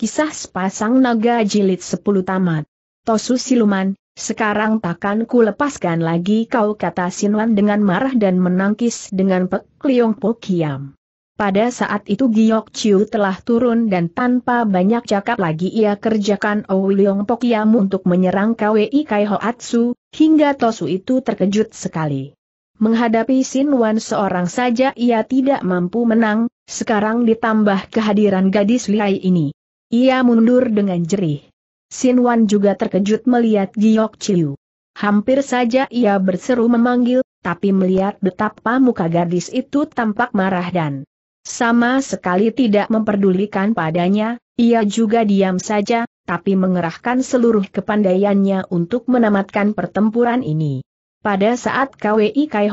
Kisah sepasang naga jilid 10 tamat. Tosu siluman, sekarang takkan ku lepaskan lagi kau kata Sinwan dengan marah dan menangkis dengan Pek Liong Pokiam. Pada saat itu Giok Chiu telah turun dan tanpa banyak cakap lagi ia kerjakan Owi Liong Pokiam untuk menyerang KWI Kai Atsu, hingga Tosu itu terkejut sekali. Menghadapi Sinwan seorang saja ia tidak mampu menang, sekarang ditambah kehadiran gadis liai ini. Ia mundur dengan jerih. Sin Wan juga terkejut melihat Giok Chiu. Hampir saja ia berseru memanggil, tapi melihat betapa muka gadis itu tampak marah dan sama sekali tidak memperdulikan padanya, ia juga diam saja, tapi mengerahkan seluruh kepandaiannya untuk menamatkan pertempuran ini. Pada saat KWI Kai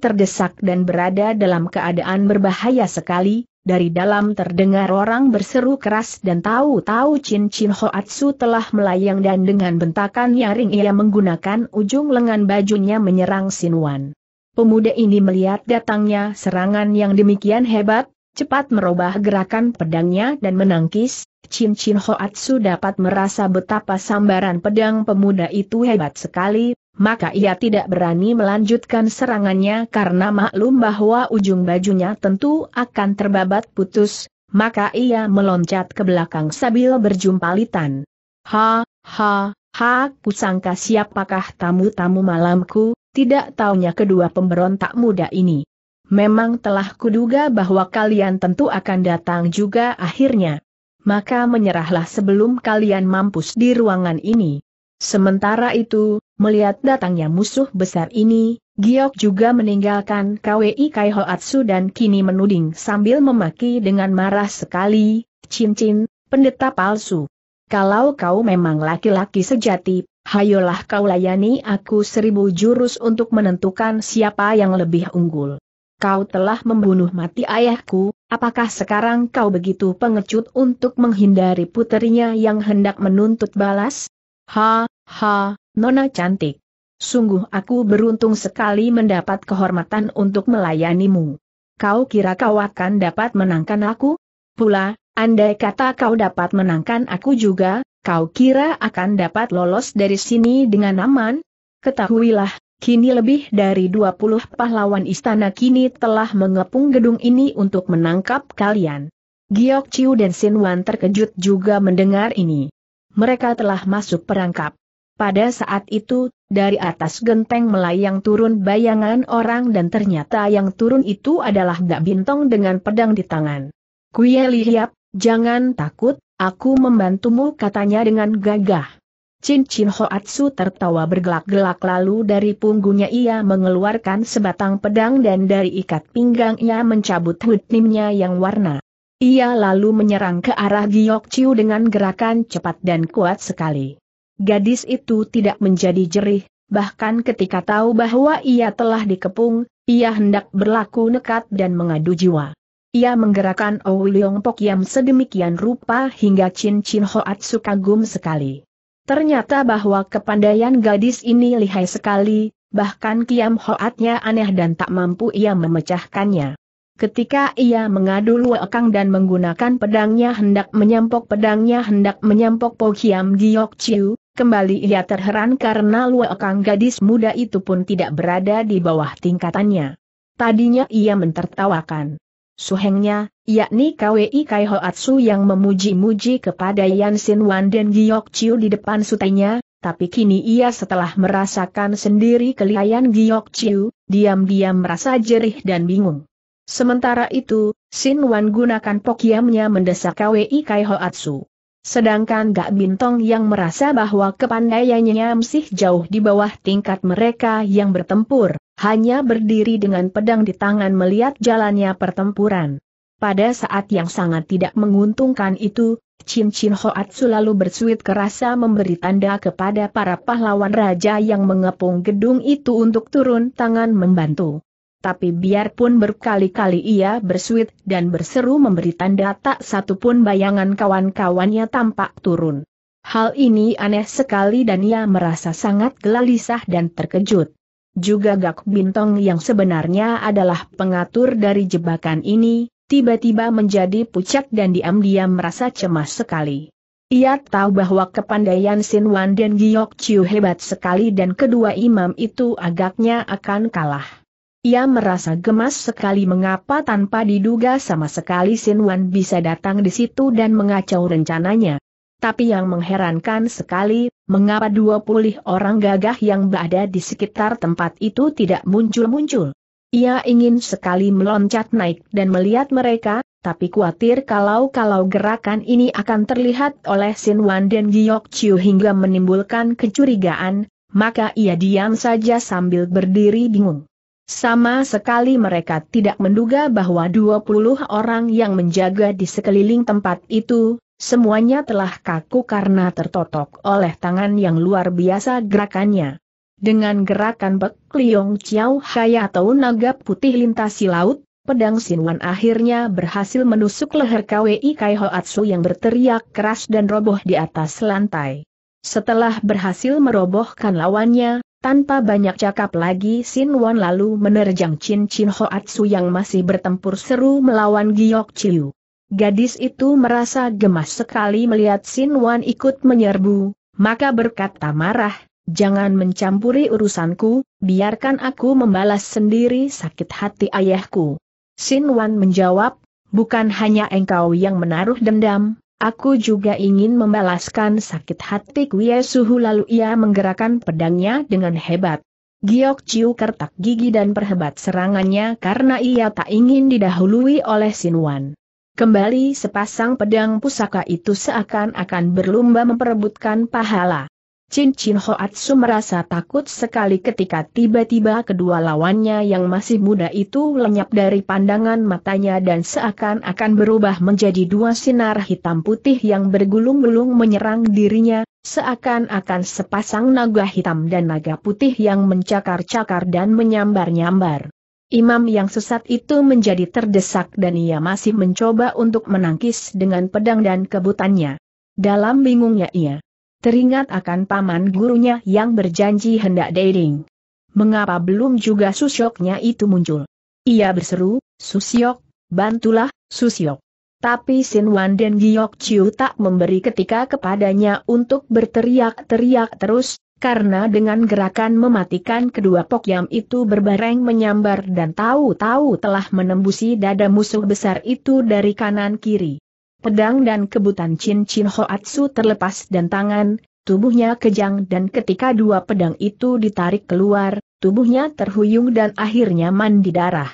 terdesak dan berada dalam keadaan berbahaya sekali, dari dalam terdengar orang berseru keras dan tahu-tahu Chin Chin Hoatsu telah melayang dan dengan bentakan nyaring ia menggunakan ujung lengan bajunya menyerang Wan. Pemuda ini melihat datangnya serangan yang demikian hebat, cepat merubah gerakan pedangnya dan menangkis, Chin Chin Hoatsu dapat merasa betapa sambaran pedang pemuda itu hebat sekali, maka ia tidak berani melanjutkan serangannya karena maklum bahwa ujung bajunya tentu akan terbabat putus, maka ia meloncat ke belakang sambil berjumpalitan. Ha, ha, ha, kusangka siapakah tamu-tamu malamku, tidak taunya kedua pemberontak muda ini. Memang telah kuduga bahwa kalian tentu akan datang juga akhirnya. Maka menyerahlah sebelum kalian mampus di ruangan ini. Sementara itu, melihat datangnya musuh besar ini, Giok juga meninggalkan KWI Kai Hoatsu dan kini menuding sambil memaki dengan marah sekali, cincin, pendeta palsu. Kalau kau memang laki-laki sejati, hayolah kau layani aku seribu jurus untuk menentukan siapa yang lebih unggul. Kau telah membunuh mati ayahku, apakah sekarang kau begitu pengecut untuk menghindari putrinya yang hendak menuntut balas? Ha, ha, nona cantik. Sungguh aku beruntung sekali mendapat kehormatan untuk melayanimu. Kau kira kau akan dapat menangkan aku? Pula, andai kata kau dapat menangkan aku juga, kau kira akan dapat lolos dari sini dengan aman? Ketahuilah, kini lebih dari 20 pahlawan istana kini telah mengepung gedung ini untuk menangkap kalian. Giok Chiu dan Sin Wan terkejut juga mendengar ini mereka telah masuk perangkap. Pada saat itu, dari atas genteng melayang turun bayangan orang dan ternyata yang turun itu adalah Mbak Bintong dengan pedang di tangan. Kuya Lihiap, jangan takut, aku membantumu katanya dengan gagah. Chin Chin Hoatsu tertawa bergelak-gelak lalu dari punggungnya ia mengeluarkan sebatang pedang dan dari ikat pinggangnya mencabut hutnimnya yang warna ia lalu menyerang ke arah Giok Chiu dengan gerakan cepat dan kuat sekali. Gadis itu tidak menjadi jerih, bahkan ketika tahu bahwa ia telah dikepung, ia hendak berlaku nekat dan mengadu jiwa. Ia menggerakkan Ouliong Pok Yam sedemikian rupa hingga Chin Chin Hoatsu kagum sekali. Ternyata bahwa kepandaian gadis ini lihai sekali, bahkan Kiam Hoatnya aneh dan tak mampu ia memecahkannya. Ketika ia mengadu luakang dan menggunakan pedangnya hendak menyampok pedangnya hendak menyampok Po Kiam Giok Chiu, kembali ia terheran karena luakang gadis muda itu pun tidak berada di bawah tingkatannya. Tadinya ia mentertawakan. Suhengnya, yakni KWI Kai Hoatsu yang memuji-muji kepada Yan Sin Wan dan Giok Chiu di depan sutenya, tapi kini ia setelah merasakan sendiri kelihayan Giok Chiu, diam-diam merasa jerih dan bingung. Sementara itu, Sin Wan gunakan pokiamnya mendesak KWI Kai Hoatsu. Sedangkan Gak Bintong yang merasa bahwa kepandaiannya masih jauh di bawah tingkat mereka yang bertempur, hanya berdiri dengan pedang di tangan melihat jalannya pertempuran. Pada saat yang sangat tidak menguntungkan itu, Chin Hoat lalu bersuit kerasa memberi tanda kepada para pahlawan raja yang mengepung gedung itu untuk turun tangan membantu tapi biarpun berkali-kali ia bersuit dan berseru memberi tanda tak satupun bayangan kawan-kawannya tampak turun. Hal ini aneh sekali dan ia merasa sangat gelisah dan terkejut. Juga Gak Bintong yang sebenarnya adalah pengatur dari jebakan ini, tiba-tiba menjadi pucat dan diam-diam merasa cemas sekali. Ia tahu bahwa kepandaian Sin Wan dan Giok Chiu hebat sekali dan kedua imam itu agaknya akan kalah. Ia merasa gemas sekali mengapa tanpa diduga sama sekali Sin Wan bisa datang di situ dan mengacau rencananya. Tapi yang mengherankan sekali, mengapa dua puluh orang gagah yang berada di sekitar tempat itu tidak muncul-muncul. Ia ingin sekali meloncat naik dan melihat mereka, tapi khawatir kalau-kalau gerakan ini akan terlihat oleh Sin Wan dan Giok Chiu hingga menimbulkan kecurigaan, maka ia diam saja sambil berdiri bingung. Sama sekali mereka tidak menduga bahwa 20 orang yang menjaga di sekeliling tempat itu, semuanya telah kaku karena tertotok oleh tangan yang luar biasa gerakannya. Dengan gerakan Bek Liong Chiao Hai atau naga putih lintasi laut, pedang Sinwan akhirnya berhasil menusuk leher KWI Kai Hoatsu yang berteriak keras dan roboh di atas lantai. Setelah berhasil merobohkan lawannya, tanpa banyak cakap lagi Sin Wan lalu menerjang Chin Chin Hoatsu yang masih bertempur seru melawan Giok Chiu. Gadis itu merasa gemas sekali melihat Sin Wan ikut menyerbu, maka berkata marah, jangan mencampuri urusanku, biarkan aku membalas sendiri sakit hati ayahku. Sin Wan menjawab, bukan hanya engkau yang menaruh dendam, Aku juga ingin membalaskan sakit hati Kuye Suhu lalu ia menggerakkan pedangnya dengan hebat. Giok Chiu kertak gigi dan perhebat serangannya karena ia tak ingin didahului oleh Wan. Kembali sepasang pedang pusaka itu seakan-akan berlomba memperebutkan pahala. Chin Chin Hoatsu merasa takut sekali ketika tiba-tiba kedua lawannya yang masih muda itu lenyap dari pandangan matanya dan seakan-akan berubah menjadi dua sinar hitam putih yang bergulung-gulung menyerang dirinya, seakan-akan sepasang naga hitam dan naga putih yang mencakar-cakar dan menyambar-nyambar. Imam yang sesat itu menjadi terdesak dan ia masih mencoba untuk menangkis dengan pedang dan kebutannya. Dalam bingungnya ia Teringat akan paman gurunya yang berjanji hendak dating. Mengapa belum juga Susyoknya itu muncul? Ia berseru, Susyok, bantulah, Susyok. Tapi Wan dan Giok Chiu tak memberi ketika kepadanya untuk berteriak-teriak terus, karena dengan gerakan mematikan kedua pokyam itu berbareng menyambar dan tahu-tahu telah menembusi dada musuh besar itu dari kanan kiri pedang dan kebutan Chin Chin Hoatsu terlepas dan tangan, tubuhnya kejang dan ketika dua pedang itu ditarik keluar, tubuhnya terhuyung dan akhirnya mandi darah.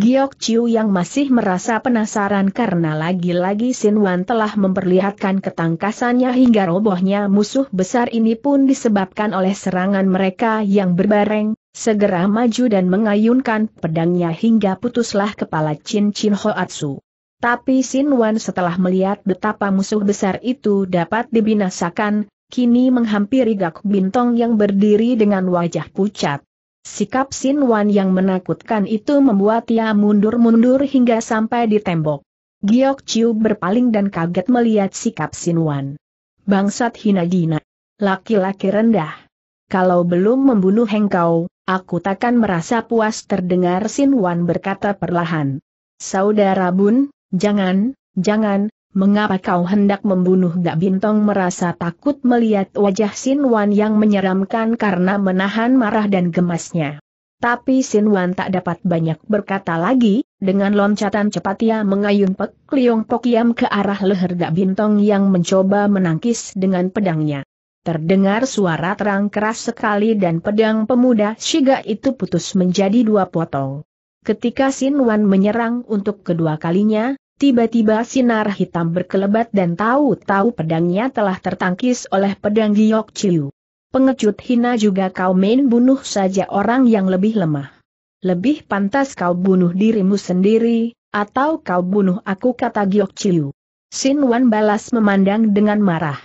Giok Chiu yang masih merasa penasaran karena lagi-lagi Sin Wan telah memperlihatkan ketangkasannya hingga robohnya musuh besar ini pun disebabkan oleh serangan mereka yang berbareng, segera maju dan mengayunkan pedangnya hingga putuslah kepala Chin Chin Hoatsu. Tapi Sin Wan setelah melihat betapa musuh besar itu dapat dibinasakan, kini menghampiri Gak Bintong yang berdiri dengan wajah pucat. Sikap Sin Wan yang menakutkan itu membuat ia mundur-mundur hingga sampai di tembok. Giok Chiu berpaling dan kaget melihat sikap Sin Wan. Bangsat hina dina. Laki-laki rendah. Kalau belum membunuh engkau, aku takkan merasa puas terdengar Sin Wan berkata perlahan. Saudara Bun, Jangan, jangan, mengapa kau hendak membunuh Gak Bintong merasa takut melihat wajah Wan yang menyeramkan karena menahan marah dan gemasnya. Tapi Wan tak dapat banyak berkata lagi, dengan loncatan cepat ia mengayun Pek Liong Pokiam ke arah leher Gak Bintong yang mencoba menangkis dengan pedangnya. Terdengar suara terang keras sekali dan pedang pemuda Shiga itu putus menjadi dua potong. Ketika Sin Wan menyerang untuk kedua kalinya, tiba-tiba sinar hitam berkelebat dan tahu-tahu pedangnya telah tertangkis oleh pedang Giok Chiu. Pengecut hina juga kau main bunuh saja orang yang lebih lemah. Lebih pantas kau bunuh dirimu sendiri, atau kau bunuh aku kata Giok Chiu. Sin Wan balas memandang dengan marah.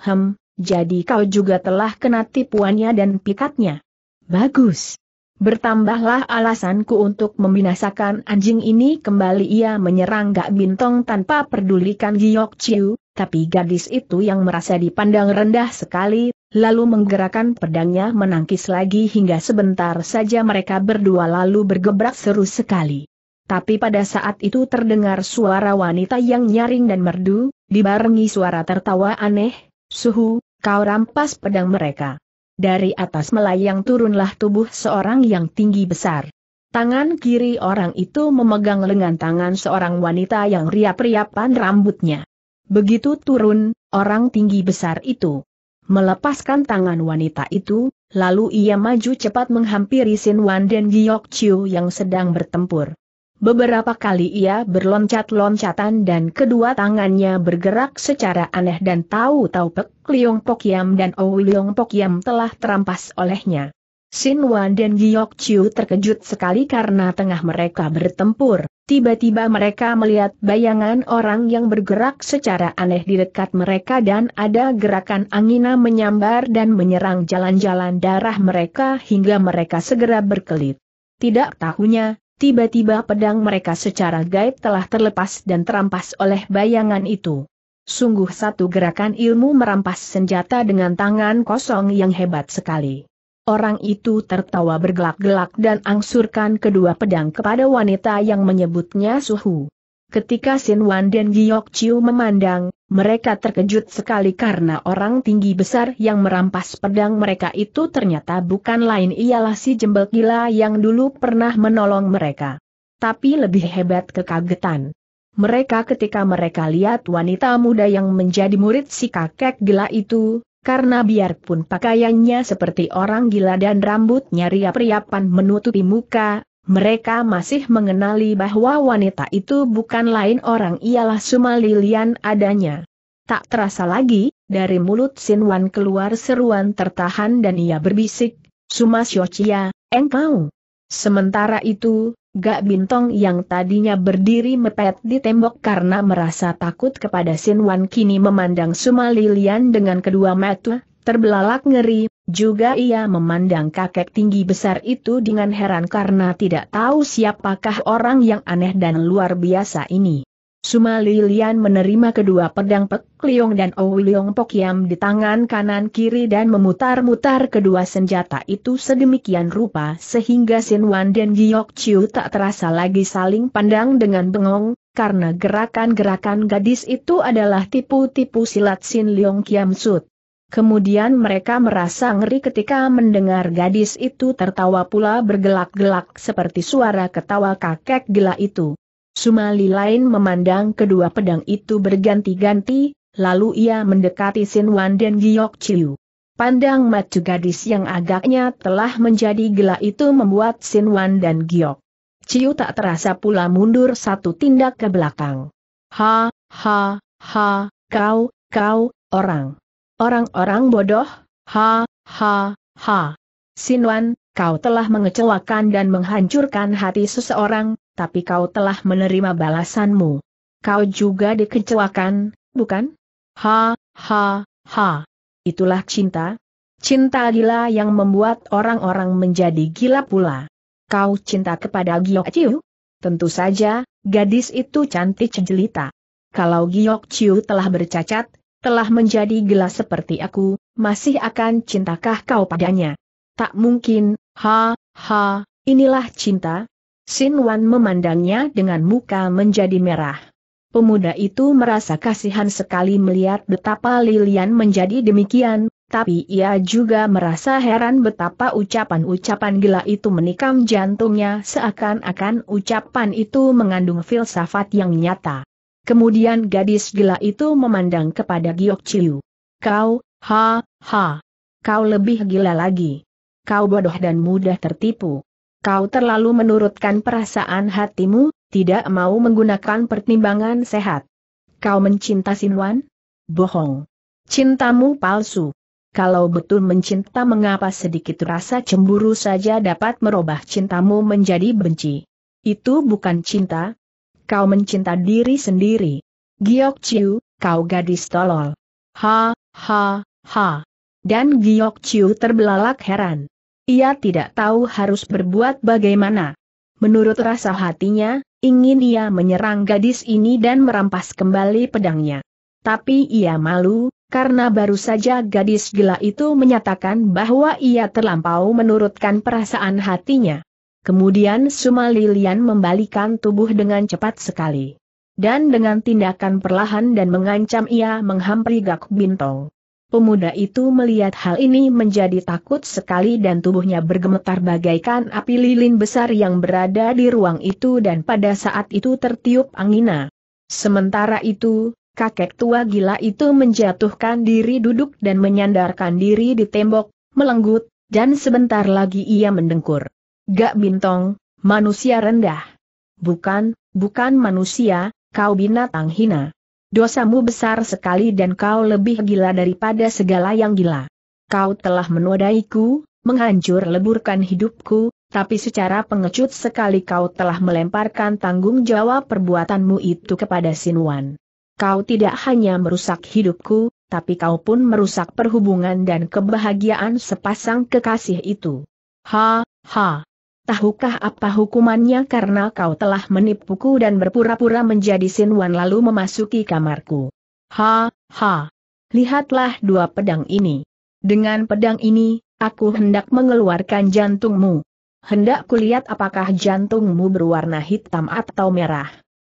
Hem, jadi kau juga telah kena tipuannya dan pikatnya. Bagus. Bertambahlah alasanku untuk membinasakan anjing ini kembali ia menyerang Gak Bintong tanpa pedulikan Giok Chiu, tapi gadis itu yang merasa dipandang rendah sekali, lalu menggerakkan pedangnya menangkis lagi hingga sebentar saja mereka berdua lalu bergebrak seru sekali. Tapi pada saat itu terdengar suara wanita yang nyaring dan merdu, dibarengi suara tertawa aneh, suhu, kau rampas pedang mereka dari atas melayang turunlah tubuh seorang yang tinggi besar. Tangan kiri orang itu memegang lengan tangan seorang wanita yang riap-riapan rambutnya. Begitu turun, orang tinggi besar itu melepaskan tangan wanita itu, lalu ia maju cepat menghampiri Sin Wan dan Giok Chiu yang sedang bertempur. Beberapa kali ia berloncat-loncatan dan kedua tangannya bergerak secara aneh dan tahu-tahu Pek Liong Pok Yam dan Ou Liong Pok Yam telah terampas olehnya. Sin Wan dan Giok Chiu terkejut sekali karena tengah mereka bertempur. Tiba-tiba mereka melihat bayangan orang yang bergerak secara aneh di dekat mereka dan ada gerakan angina menyambar dan menyerang jalan-jalan darah mereka hingga mereka segera berkelit. Tidak tahunya, Tiba-tiba pedang mereka secara gaib telah terlepas dan terampas oleh bayangan itu. Sungguh satu gerakan ilmu merampas senjata dengan tangan kosong yang hebat sekali. Orang itu tertawa bergelak-gelak dan angsurkan kedua pedang kepada wanita yang menyebutnya suhu. Ketika Sin Wan dan Giok Chiu memandang, mereka terkejut sekali karena orang tinggi besar yang merampas pedang mereka itu ternyata bukan lain ialah si jembel gila yang dulu pernah menolong mereka. Tapi lebih hebat kekagetan. Mereka ketika mereka lihat wanita muda yang menjadi murid si kakek gila itu, karena biarpun pakaiannya seperti orang gila dan rambutnya riap-riapan menutupi muka, mereka masih mengenali bahwa wanita itu bukan lain orang ialah Sumalilian adanya. Tak terasa lagi, dari mulut Sinwan keluar seruan tertahan dan ia berbisik, Suma Yochia, engkau. Sementara itu, Gak Bintong yang tadinya berdiri mepet di tembok karena merasa takut kepada Sinwan kini memandang Suma Lilian dengan kedua mata Terbelalak ngeri, juga ia memandang kakek tinggi besar itu dengan heran karena tidak tahu siapakah orang yang aneh dan luar biasa ini. Suma Lilian menerima kedua pedang Pek Liong dan Owi Liong di tangan kanan kiri dan memutar-mutar kedua senjata itu sedemikian rupa sehingga Sin Wan dan Giok Chiu tak terasa lagi saling pandang dengan bengong, karena gerakan-gerakan gadis itu adalah tipu-tipu silat Sin Liong Kiam Sut. Kemudian mereka merasa ngeri ketika mendengar gadis itu tertawa pula bergelak-gelak seperti suara ketawa kakek gila itu. Sumali lain memandang kedua pedang itu berganti-ganti, lalu ia mendekati Wan dan Giok Chiu. Pandang matu gadis yang agaknya telah menjadi gila itu membuat Wan dan Giok Chiu tak terasa pula mundur satu tindak ke belakang. Ha, ha, ha, kau, kau, orang. Orang-orang bodoh, ha, ha, ha. Sinwan, kau telah mengecewakan dan menghancurkan hati seseorang, tapi kau telah menerima balasanmu. Kau juga dikecewakan, bukan? Ha, ha, ha. Itulah cinta. Cinta gila yang membuat orang-orang menjadi gila pula. Kau cinta kepada Giok Chiu? Tentu saja, gadis itu cantik jelita. Kalau Giok Chiu telah bercacat, telah menjadi gelas seperti aku, masih akan cintakah kau padanya? Tak mungkin, ha, ha, inilah cinta. Sin Wan memandangnya dengan muka menjadi merah. Pemuda itu merasa kasihan sekali melihat betapa Lilian menjadi demikian, tapi ia juga merasa heran betapa ucapan-ucapan gila itu menikam jantungnya seakan-akan ucapan itu mengandung filsafat yang nyata. Kemudian gadis gila itu memandang kepada Giok Chiu. Kau, ha, ha. Kau lebih gila lagi. Kau bodoh dan mudah tertipu. Kau terlalu menurutkan perasaan hatimu, tidak mau menggunakan pertimbangan sehat. Kau mencinta Sinwan? Bohong. Cintamu palsu. Kalau betul mencinta mengapa sedikit rasa cemburu saja dapat merubah cintamu menjadi benci. Itu bukan cinta, kau mencinta diri sendiri. Giok Chiu, kau gadis tolol. Ha, ha, ha. Dan Giok Chiu terbelalak heran. Ia tidak tahu harus berbuat bagaimana. Menurut rasa hatinya, ingin ia menyerang gadis ini dan merampas kembali pedangnya. Tapi ia malu, karena baru saja gadis gila itu menyatakan bahwa ia terlampau menurutkan perasaan hatinya. Kemudian Sumalilian membalikan tubuh dengan cepat sekali. Dan dengan tindakan perlahan dan mengancam ia menghampiri Gak Bintong. Pemuda itu melihat hal ini menjadi takut sekali dan tubuhnya bergemetar bagaikan api lilin besar yang berada di ruang itu dan pada saat itu tertiup angina. Sementara itu, kakek tua gila itu menjatuhkan diri duduk dan menyandarkan diri di tembok, melenggut, dan sebentar lagi ia mendengkur. Gak bintong, manusia rendah. Bukan, bukan manusia, kau binatang hina. Dosamu besar sekali dan kau lebih gila daripada segala yang gila. Kau telah menodaiku, menghancur leburkan hidupku, tapi secara pengecut sekali kau telah melemparkan tanggung jawab perbuatanmu itu kepada Sinwan. Kau tidak hanya merusak hidupku, tapi kau pun merusak perhubungan dan kebahagiaan sepasang kekasih itu. Ha, ha tahukah apa hukumannya karena kau telah menipuku dan berpura-pura menjadi Sinwan lalu memasuki kamarku. Ha, ha. Lihatlah dua pedang ini. Dengan pedang ini, aku hendak mengeluarkan jantungmu. Hendak kulihat apakah jantungmu berwarna hitam atau merah.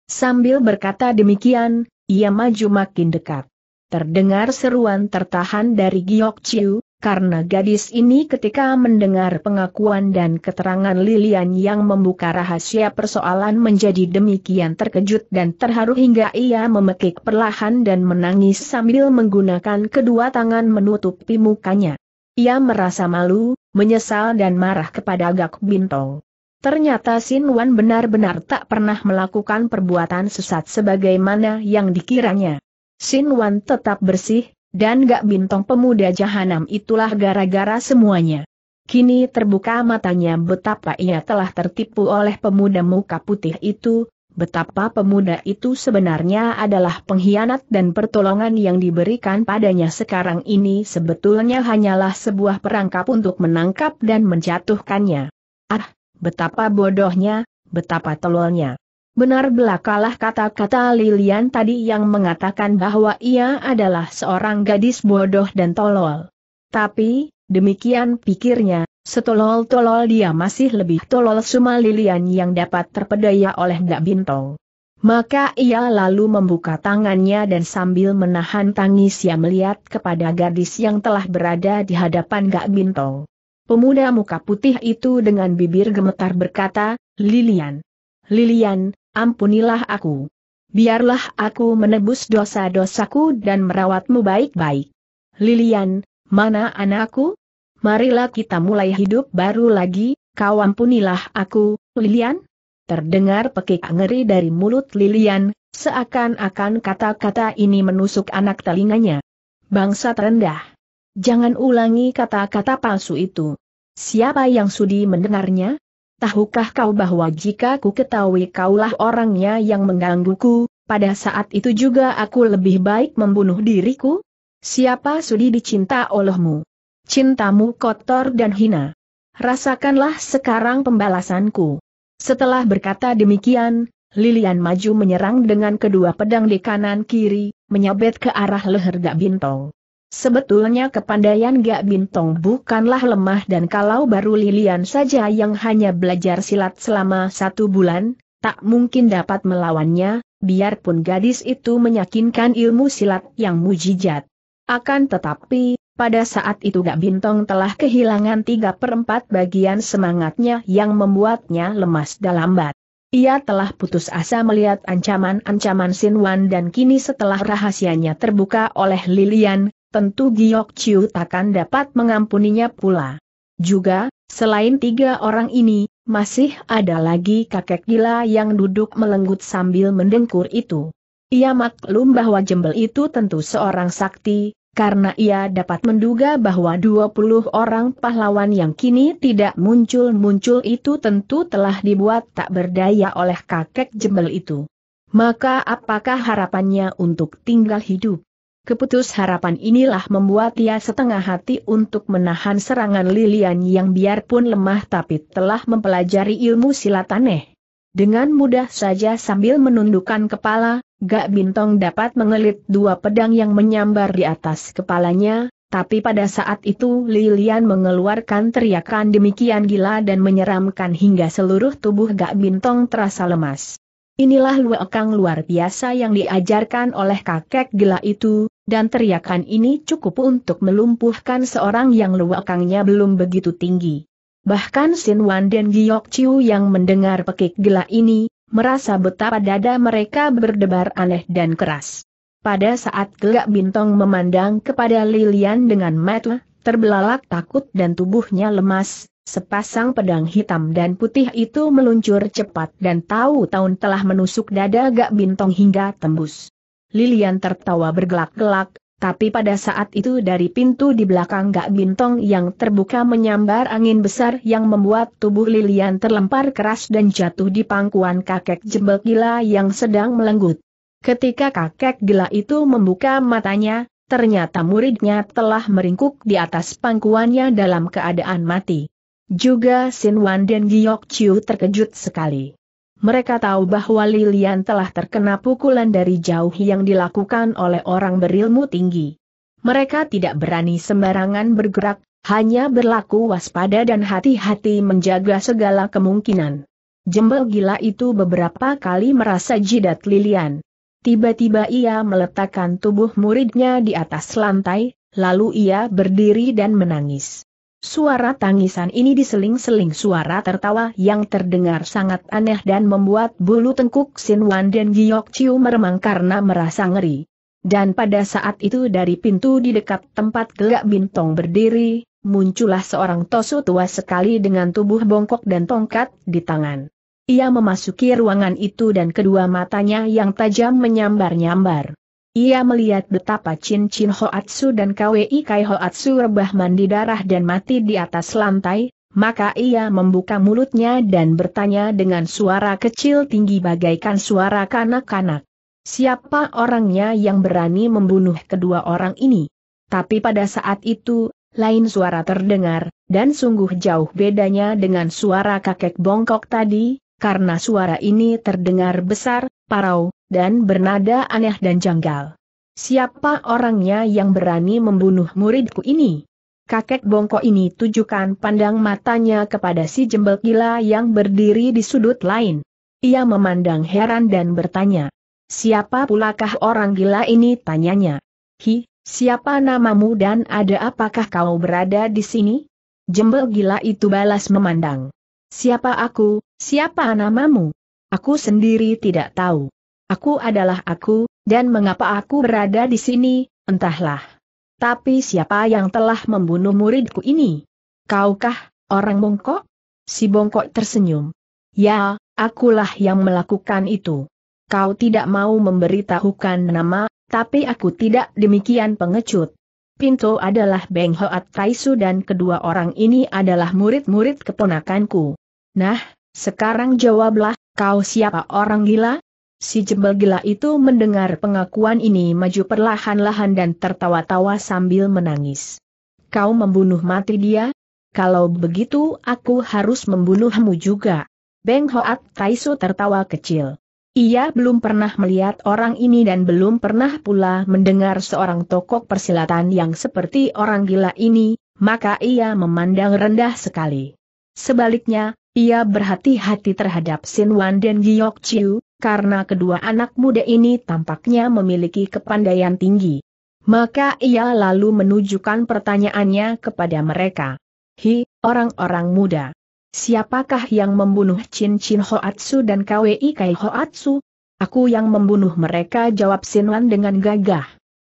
Sambil berkata demikian, ia maju makin dekat. Terdengar seruan tertahan dari Giok Chiu, karena gadis ini ketika mendengar pengakuan dan keterangan Lilian yang membuka rahasia persoalan menjadi demikian terkejut dan terharu hingga ia memekik perlahan dan menangis sambil menggunakan kedua tangan menutupi mukanya. Ia merasa malu, menyesal dan marah kepada Gak Bintong. Ternyata Sin Wan benar-benar tak pernah melakukan perbuatan sesat sebagaimana yang dikiranya. Sin Wan tetap bersih, dan gak bintang pemuda jahanam itulah gara-gara semuanya. Kini terbuka matanya betapa ia telah tertipu oleh pemuda muka putih itu, betapa pemuda itu sebenarnya adalah pengkhianat dan pertolongan yang diberikan padanya sekarang ini sebetulnya hanyalah sebuah perangkap untuk menangkap dan menjatuhkannya. Ah, betapa bodohnya, betapa tololnya. Benar belakalah kata-kata Lilian tadi yang mengatakan bahwa ia adalah seorang gadis bodoh dan tolol. Tapi, demikian pikirnya, setolol-tolol dia masih lebih tolol suma Lilian yang dapat terpedaya oleh Mbak Bintong. Maka ia lalu membuka tangannya dan sambil menahan tangis ia melihat kepada gadis yang telah berada di hadapan Gak Bintong. Pemuda muka putih itu dengan bibir gemetar berkata, Lilian. Lilian, ampunilah aku. Biarlah aku menebus dosa-dosaku dan merawatmu baik-baik. Lilian, mana anakku? Marilah kita mulai hidup baru lagi, kau ampunilah aku, Lilian. Terdengar pekik ngeri dari mulut Lilian, seakan-akan kata-kata ini menusuk anak telinganya. Bangsa terendah. Jangan ulangi kata-kata palsu itu. Siapa yang sudi mendengarnya? tahukah kau bahwa jika ku ketahui kaulah orangnya yang menggangguku, pada saat itu juga aku lebih baik membunuh diriku? Siapa sudi dicinta olehmu? Cintamu kotor dan hina. Rasakanlah sekarang pembalasanku. Setelah berkata demikian, Lilian maju menyerang dengan kedua pedang di kanan kiri, menyabet ke arah leher Gak Bintong. Sebetulnya kepandaian Gak Bintong bukanlah lemah dan kalau baru Lilian saja yang hanya belajar silat selama satu bulan, tak mungkin dapat melawannya, biarpun gadis itu meyakinkan ilmu silat yang mujijat. Akan tetapi, pada saat itu Gak Bintong telah kehilangan tiga perempat bagian semangatnya yang membuatnya lemas dalam bat. Ia telah putus asa melihat ancaman-ancaman Sinwan dan kini setelah rahasianya terbuka oleh Lilian, tentu Giok Chiu takkan dapat mengampuninya pula. Juga, selain tiga orang ini, masih ada lagi kakek gila yang duduk melenggut sambil mendengkur itu. Ia maklum bahwa jembel itu tentu seorang sakti, karena ia dapat menduga bahwa 20 orang pahlawan yang kini tidak muncul-muncul itu tentu telah dibuat tak berdaya oleh kakek jembel itu. Maka apakah harapannya untuk tinggal hidup? Keputus harapan inilah membuat ia setengah hati untuk menahan serangan Lilian yang biarpun lemah tapi telah mempelajari ilmu silat aneh. Dengan mudah saja sambil menundukkan kepala, Gak Bintong dapat mengelit dua pedang yang menyambar di atas kepalanya, tapi pada saat itu Lilian mengeluarkan teriakan demikian gila dan menyeramkan hingga seluruh tubuh Gak Bintong terasa lemas. Inilah luekang luar biasa yang diajarkan oleh kakek gila itu, dan teriakan ini cukup untuk melumpuhkan seorang yang luakangnya belum begitu tinggi. Bahkan Sin Wan dan Giok Chiu yang mendengar pekik gelak ini, merasa betapa dada mereka berdebar aneh dan keras. Pada saat gelak bintong memandang kepada Lilian dengan mata, terbelalak takut dan tubuhnya lemas, sepasang pedang hitam dan putih itu meluncur cepat dan tahu tahun telah menusuk dada gak bintong hingga tembus. Lilian tertawa bergelak-gelak, tapi pada saat itu dari pintu di belakang Gak Bintong yang terbuka menyambar angin besar yang membuat tubuh Lilian terlempar keras dan jatuh di pangkuan kakek jembel gila yang sedang melenggut. Ketika kakek gila itu membuka matanya, ternyata muridnya telah meringkuk di atas pangkuannya dalam keadaan mati. Juga Sin Wan dan Giok Chiu terkejut sekali. Mereka tahu bahwa Lilian telah terkena pukulan dari jauh yang dilakukan oleh orang berilmu tinggi. Mereka tidak berani sembarangan bergerak, hanya berlaku waspada dan hati-hati menjaga segala kemungkinan. Jembel gila itu beberapa kali merasa jidat Lilian. Tiba-tiba ia meletakkan tubuh muridnya di atas lantai, lalu ia berdiri dan menangis. Suara tangisan ini diseling-seling suara tertawa yang terdengar sangat aneh dan membuat bulu tengkuk Sin Wan dan Giok Chiu meremang karena merasa ngeri. Dan pada saat itu dari pintu di dekat tempat gelak bintong berdiri, muncullah seorang tosu tua sekali dengan tubuh bongkok dan tongkat di tangan. Ia memasuki ruangan itu dan kedua matanya yang tajam menyambar-nyambar. Ia melihat betapa Chin Chin Hoatsu dan Kwei Kai Hoatsu rebah mandi darah dan mati di atas lantai, maka ia membuka mulutnya dan bertanya dengan suara kecil tinggi bagaikan suara kanak-kanak. Siapa orangnya yang berani membunuh kedua orang ini? Tapi pada saat itu, lain suara terdengar, dan sungguh jauh bedanya dengan suara kakek bongkok tadi, karena suara ini terdengar besar, parau, dan bernada aneh dan janggal. Siapa orangnya yang berani membunuh muridku ini? Kakek bongkok ini tujukan pandang matanya kepada si jembel gila yang berdiri di sudut lain. Ia memandang heran dan bertanya. Siapa pulakah orang gila ini tanyanya. Hi, siapa namamu dan ada apakah kau berada di sini? Jembel gila itu balas memandang. Siapa aku, siapa namamu? Aku sendiri tidak tahu. Aku adalah aku, dan mengapa aku berada di sini, entahlah. Tapi siapa yang telah membunuh muridku ini? Kaukah, orang bongkok? Si bongkok tersenyum. Ya, akulah yang melakukan itu. Kau tidak mau memberitahukan nama, tapi aku tidak demikian pengecut. Pinto adalah Beng Hoat Taisu dan kedua orang ini adalah murid-murid keponakanku. Nah, sekarang jawablah, Kau siapa orang gila? Si jembel gila itu mendengar pengakuan ini maju perlahan-lahan dan tertawa-tawa sambil menangis. Kau membunuh mati dia? Kalau begitu aku harus membunuhmu juga. Beng Hoat Taisu tertawa kecil. Ia belum pernah melihat orang ini dan belum pernah pula mendengar seorang tokoh persilatan yang seperti orang gila ini, maka ia memandang rendah sekali. Sebaliknya, ia berhati-hati terhadap Sin Wan dan Giok Chiu, karena kedua anak muda ini tampaknya memiliki kepandaian tinggi. Maka ia lalu menunjukkan pertanyaannya kepada mereka. Hi, orang-orang muda. Siapakah yang membunuh Chin Chin Hoatsu dan Kwei Kai Hoatsu? Aku yang membunuh mereka jawab Sin Wan dengan gagah.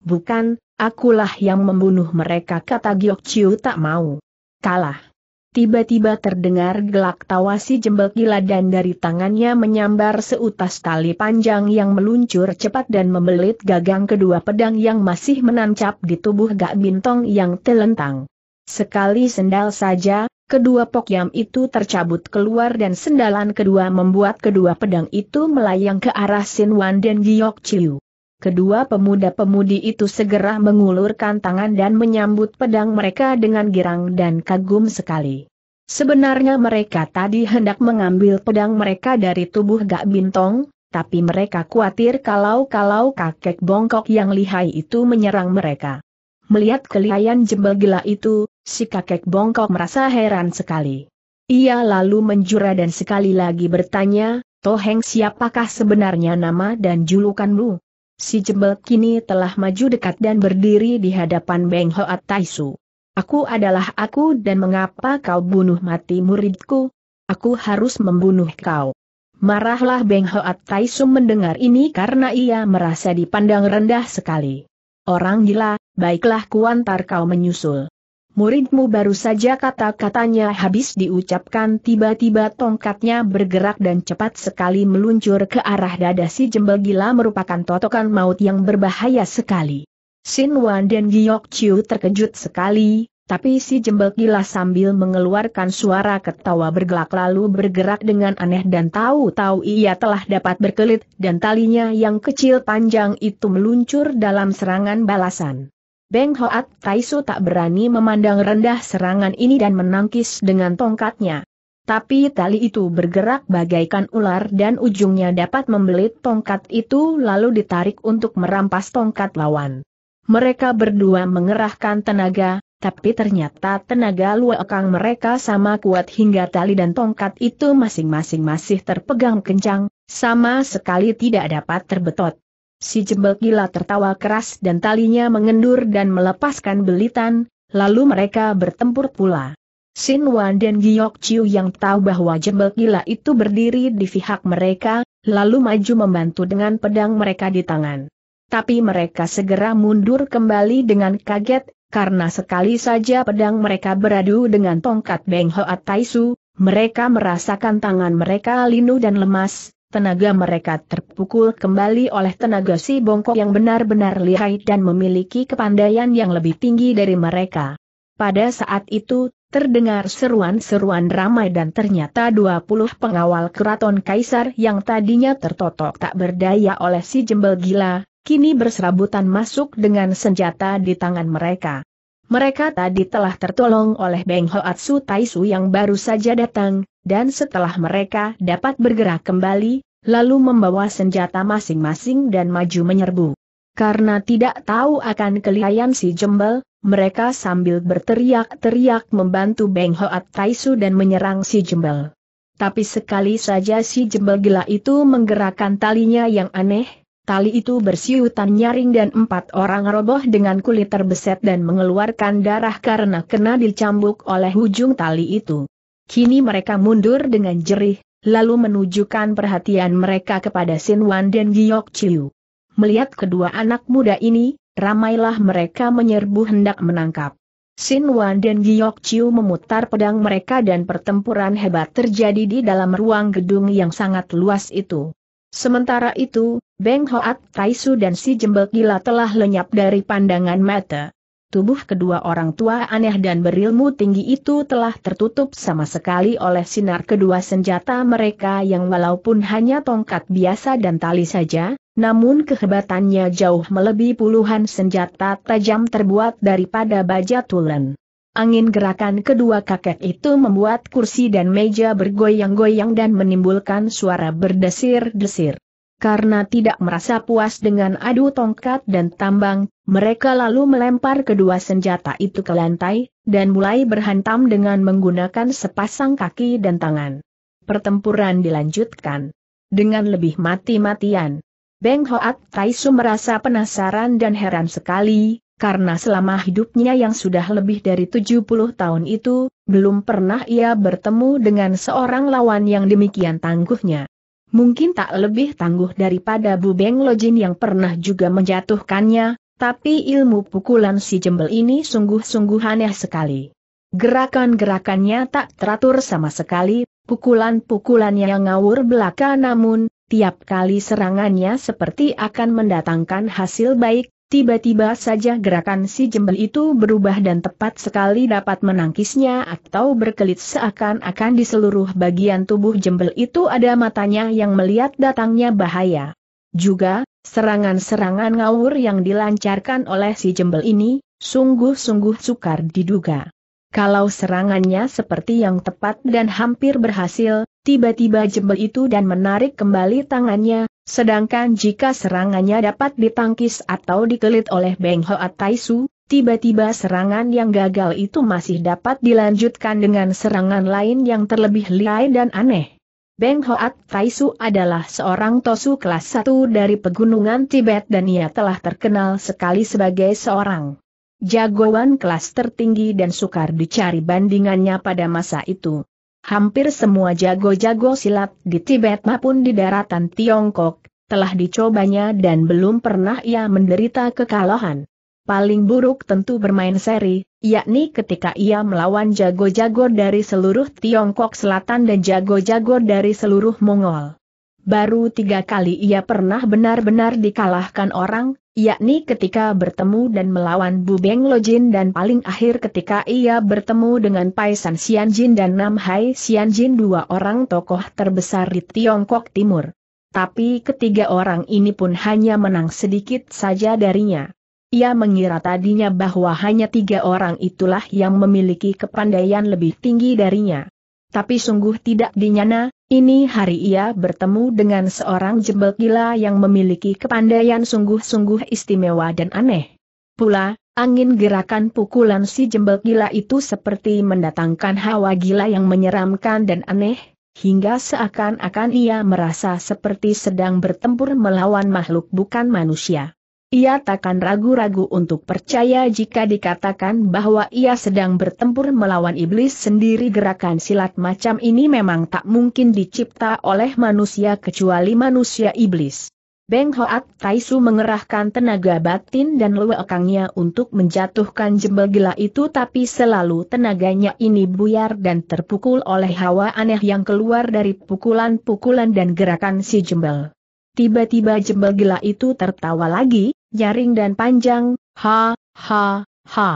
Bukan, akulah yang membunuh mereka kata Giok Chiu tak mau. Kalah. Tiba-tiba terdengar gelak tawa si jembel gila dan dari tangannya menyambar seutas tali panjang yang meluncur cepat dan membelit gagang kedua pedang yang masih menancap di tubuh Gak Bintong yang telentang. Sekali sendal saja, kedua pokyam itu tercabut keluar dan sendalan kedua membuat kedua pedang itu melayang ke arah Sin Wan dan Giok Chiu. Kedua pemuda-pemudi itu segera mengulurkan tangan dan menyambut pedang mereka dengan girang dan kagum sekali. Sebenarnya mereka tadi hendak mengambil pedang mereka dari tubuh Gak Bintong, tapi mereka khawatir kalau-kalau kakek bongkok yang lihai itu menyerang mereka. Melihat kelihayan jembel gila itu, si kakek bongkok merasa heran sekali. Ia lalu menjura dan sekali lagi bertanya, Toheng siapakah sebenarnya nama dan julukanmu? Si jebel kini telah maju dekat dan berdiri di hadapan Beng Hoat Taisu. Aku adalah aku dan mengapa kau bunuh mati muridku? Aku harus membunuh kau. Marahlah Beng Hoat Taisu mendengar ini karena ia merasa dipandang rendah sekali. Orang gila, baiklah kuantar kau menyusul muridmu baru saja kata-katanya habis diucapkan tiba-tiba tongkatnya bergerak dan cepat sekali meluncur ke arah dada si jembel gila merupakan totokan maut yang berbahaya sekali. Sin Wan dan Giok Chiu terkejut sekali, tapi si jembel gila sambil mengeluarkan suara ketawa bergelak lalu bergerak dengan aneh dan tahu-tahu ia telah dapat berkelit dan talinya yang kecil panjang itu meluncur dalam serangan balasan. Beng Hoat Kaisu tak berani memandang rendah serangan ini dan menangkis dengan tongkatnya. Tapi tali itu bergerak bagaikan ular dan ujungnya dapat membelit tongkat itu lalu ditarik untuk merampas tongkat lawan. Mereka berdua mengerahkan tenaga, tapi ternyata tenaga luakang mereka sama kuat hingga tali dan tongkat itu masing-masing masih terpegang kencang, sama sekali tidak dapat terbetot. Si jembel gila tertawa keras dan talinya mengendur dan melepaskan belitan, lalu mereka bertempur pula. Sin Wan dan Giok Chiu yang tahu bahwa jembel gila itu berdiri di pihak mereka, lalu maju membantu dengan pedang mereka di tangan. Tapi mereka segera mundur kembali dengan kaget, karena sekali saja pedang mereka beradu dengan tongkat Beng Hoa Taisu, mereka merasakan tangan mereka linu dan lemas, tenaga mereka terpukul kembali oleh tenaga si bongkok yang benar-benar lihai dan memiliki kepandaian yang lebih tinggi dari mereka. Pada saat itu, terdengar seruan-seruan ramai dan ternyata 20 pengawal keraton kaisar yang tadinya tertotok tak berdaya oleh si jembel gila, kini berserabutan masuk dengan senjata di tangan mereka. Mereka tadi telah tertolong oleh Beng Hoatsu Taisu yang baru saja datang, dan setelah mereka dapat bergerak kembali, lalu membawa senjata masing-masing dan maju menyerbu. Karena tidak tahu akan kelihayan si jembel, mereka sambil berteriak-teriak membantu Beng Hoat Taisu dan menyerang si jembel. Tapi sekali saja si jembel gila itu menggerakkan talinya yang aneh, tali itu bersiutan nyaring dan empat orang roboh dengan kulit terbeset dan mengeluarkan darah karena kena dicambuk oleh ujung tali itu. Kini mereka mundur dengan jerih, lalu menunjukkan perhatian mereka kepada Sin Wan dan Giok Chiu. Melihat kedua anak muda ini, ramailah mereka menyerbu hendak menangkap. Sin Wan dan Giok Chiu memutar pedang mereka dan pertempuran hebat terjadi di dalam ruang gedung yang sangat luas itu. Sementara itu, Beng Hoat Taisu dan si Jembel Gila telah lenyap dari pandangan mata. Tubuh kedua orang tua aneh dan berilmu tinggi itu telah tertutup sama sekali oleh sinar kedua senjata mereka yang walaupun hanya tongkat biasa dan tali saja, namun kehebatannya jauh melebihi puluhan senjata tajam terbuat daripada baja tulen. Angin gerakan kedua kakek itu membuat kursi dan meja bergoyang-goyang dan menimbulkan suara berdesir-desir. Karena tidak merasa puas dengan adu tongkat dan tambang, mereka lalu melempar kedua senjata itu ke lantai, dan mulai berhantam dengan menggunakan sepasang kaki dan tangan. Pertempuran dilanjutkan dengan lebih mati-matian. Beng Hoat Taisu merasa penasaran dan heran sekali, karena selama hidupnya yang sudah lebih dari 70 tahun itu, belum pernah ia bertemu dengan seorang lawan yang demikian tangguhnya. Mungkin tak lebih tangguh daripada Bu Beng Lojin yang pernah juga menjatuhkannya, tapi ilmu pukulan si jembel ini sungguh-sungguh aneh sekali. Gerakan-gerakannya tak teratur sama sekali, pukulan-pukulannya yang ngawur belaka namun, tiap kali serangannya seperti akan mendatangkan hasil baik, Tiba-tiba saja gerakan si jembel itu berubah dan tepat sekali dapat menangkisnya atau berkelit seakan-akan di seluruh bagian tubuh jembel itu ada matanya yang melihat datangnya bahaya. Juga, serangan-serangan ngawur yang dilancarkan oleh si jembel ini, sungguh-sungguh sukar diduga. Kalau serangannya seperti yang tepat dan hampir berhasil, tiba-tiba jembel itu dan menarik kembali tangannya, sedangkan jika serangannya dapat ditangkis atau dikelit oleh Beng Atai Su, tiba-tiba serangan yang gagal itu masih dapat dilanjutkan dengan serangan lain yang terlebih liai dan aneh. Beng Hoat Taisu adalah seorang tosu kelas 1 dari pegunungan Tibet dan ia telah terkenal sekali sebagai seorang Jagoan kelas tertinggi dan sukar dicari bandingannya pada masa itu. Hampir semua jago-jago silat di Tibet maupun di daratan Tiongkok, telah dicobanya dan belum pernah ia menderita kekalahan. Paling buruk tentu bermain seri, yakni ketika ia melawan jago-jago dari seluruh Tiongkok Selatan dan jago-jago dari seluruh Mongol. Baru tiga kali ia pernah benar-benar dikalahkan orang, yakni ketika bertemu dan melawan Bu Beng Lojin dan paling akhir ketika ia bertemu dengan Pai San Jin dan Nam Hai Jin dua orang tokoh terbesar di Tiongkok Timur. Tapi ketiga orang ini pun hanya menang sedikit saja darinya. Ia mengira tadinya bahwa hanya tiga orang itulah yang memiliki kepandaian lebih tinggi darinya. Tapi sungguh tidak dinyana, ini hari ia bertemu dengan seorang jebel gila yang memiliki kepandaian sungguh-sungguh istimewa dan aneh. Pula, angin gerakan pukulan si jembel gila itu seperti mendatangkan hawa gila yang menyeramkan dan aneh, hingga seakan-akan ia merasa seperti sedang bertempur melawan makhluk bukan manusia. Ia takkan ragu-ragu untuk percaya jika dikatakan bahwa ia sedang bertempur melawan iblis sendiri gerakan silat macam ini memang tak mungkin dicipta oleh manusia kecuali manusia iblis. Beng Hoat Taisu mengerahkan tenaga batin dan akangnya untuk menjatuhkan jembel gila itu tapi selalu tenaganya ini buyar dan terpukul oleh hawa aneh yang keluar dari pukulan-pukulan dan gerakan si jembel. Tiba-tiba jembel gila itu tertawa lagi, nyaring dan panjang, ha, ha, ha.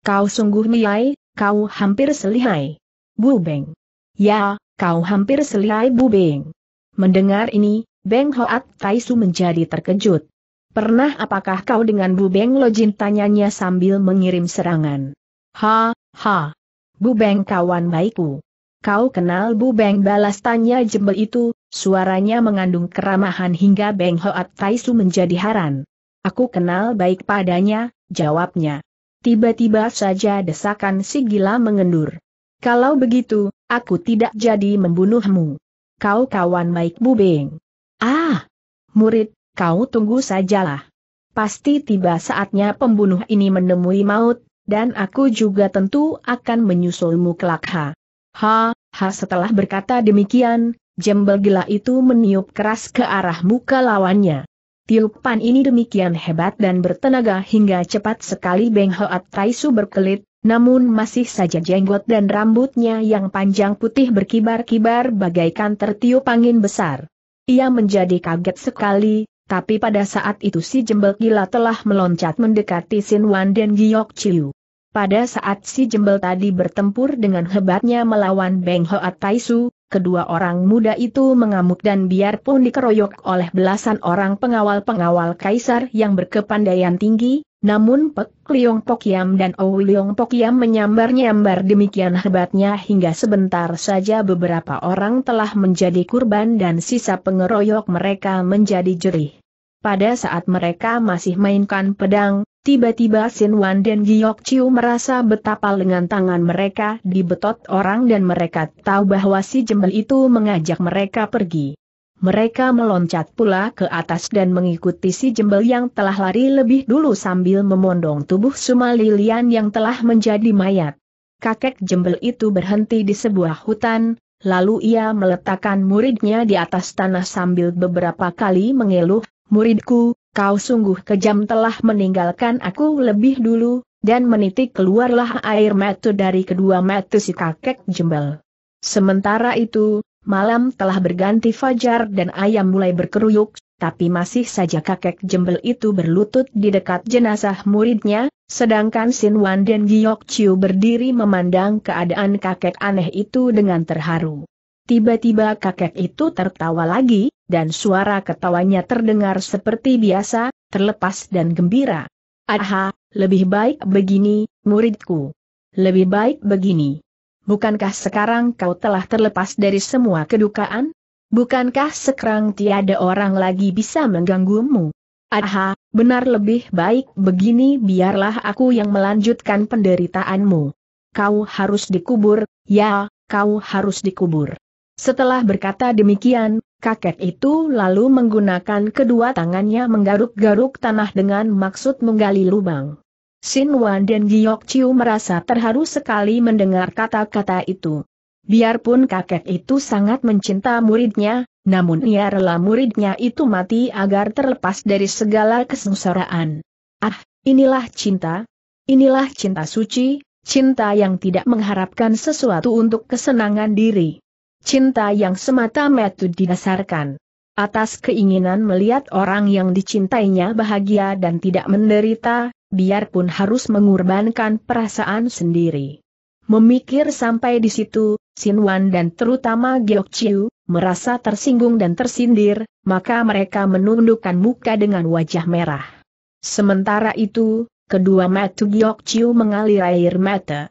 Kau sungguh niai, kau hampir selihai. Beng. Ya, kau hampir selihai Beng. Mendengar ini, Beng Hoat Taisu menjadi terkejut. Pernah apakah kau dengan Bu Beng Lojin tanyanya sambil mengirim serangan? Ha, ha. Bu Beng kawan baikku. Kau kenal Bu Beng balas tanya jembel itu, Suaranya mengandung keramahan hingga Beng Hoat Taisu menjadi heran. Aku kenal baik padanya, jawabnya. Tiba-tiba saja desakan si gila mengendur. Kalau begitu, aku tidak jadi membunuhmu. Kau kawan baik Bu Beng. Ah! Murid, kau tunggu sajalah. Pasti tiba saatnya pembunuh ini menemui maut, dan aku juga tentu akan menyusulmu kelak ha. Ha, ha setelah berkata demikian, jembel gila itu meniup keras ke arah muka lawannya. Tiupan ini demikian hebat dan bertenaga hingga cepat sekali Beng Hoat Taisu berkelit, namun masih saja jenggot dan rambutnya yang panjang putih berkibar-kibar bagaikan tertiup angin besar. Ia menjadi kaget sekali, tapi pada saat itu si jembel gila telah meloncat mendekati Sin Wan dan Giok Chiu. Pada saat si jembel tadi bertempur dengan hebatnya melawan Beng Hoat Taisu, kedua orang muda itu mengamuk dan biarpun dikeroyok oleh belasan orang pengawal-pengawal kaisar yang berkepandaian tinggi, namun Pek Liong Pokiam dan Ou Liong Pokiam menyambar-nyambar demikian hebatnya hingga sebentar saja beberapa orang telah menjadi kurban dan sisa pengeroyok mereka menjadi jerih. Pada saat mereka masih mainkan pedang, Tiba-tiba Sin Wan dan Giok Chiu merasa betapa lengan tangan mereka dibetot orang dan mereka tahu bahwa si jembel itu mengajak mereka pergi. Mereka meloncat pula ke atas dan mengikuti si jembel yang telah lari lebih dulu sambil memondong tubuh Sumalilian yang telah menjadi mayat. Kakek jembel itu berhenti di sebuah hutan, lalu ia meletakkan muridnya di atas tanah sambil beberapa kali mengeluh, Muridku, kau sungguh kejam telah meninggalkan aku lebih dulu, dan menitik keluarlah air mata dari kedua mata si kakek jembel. Sementara itu, malam telah berganti fajar dan ayam mulai berkeruyuk, tapi masih saja kakek jembel itu berlutut di dekat jenazah muridnya, sedangkan Sin Wan dan Giok Chiu berdiri memandang keadaan kakek aneh itu dengan terharu. Tiba-tiba kakek itu tertawa lagi, dan suara ketawanya terdengar seperti biasa, terlepas dan gembira. Aha, lebih baik begini, muridku. Lebih baik begini. Bukankah sekarang kau telah terlepas dari semua kedukaan? Bukankah sekarang tiada orang lagi bisa mengganggumu? Aha, benar lebih baik begini biarlah aku yang melanjutkan penderitaanmu. Kau harus dikubur, ya, kau harus dikubur. Setelah berkata demikian, Kakek itu lalu menggunakan kedua tangannya menggaruk-garuk tanah dengan maksud menggali lubang. Sin Wan dan Giok Chiu merasa terharu sekali mendengar kata-kata itu. Biarpun kakek itu sangat mencinta muridnya, namun ia rela muridnya itu mati agar terlepas dari segala kesengsaraan. Ah, inilah cinta. Inilah cinta suci, cinta yang tidak mengharapkan sesuatu untuk kesenangan diri. Cinta yang semata metu didasarkan atas keinginan melihat orang yang dicintainya bahagia dan tidak menderita, biarpun harus mengorbankan perasaan sendiri. Memikir sampai di situ, Wan dan terutama Geok Chiu, merasa tersinggung dan tersindir, maka mereka menundukkan muka dengan wajah merah. Sementara itu, kedua mata Giok Chiu mengalir air mata.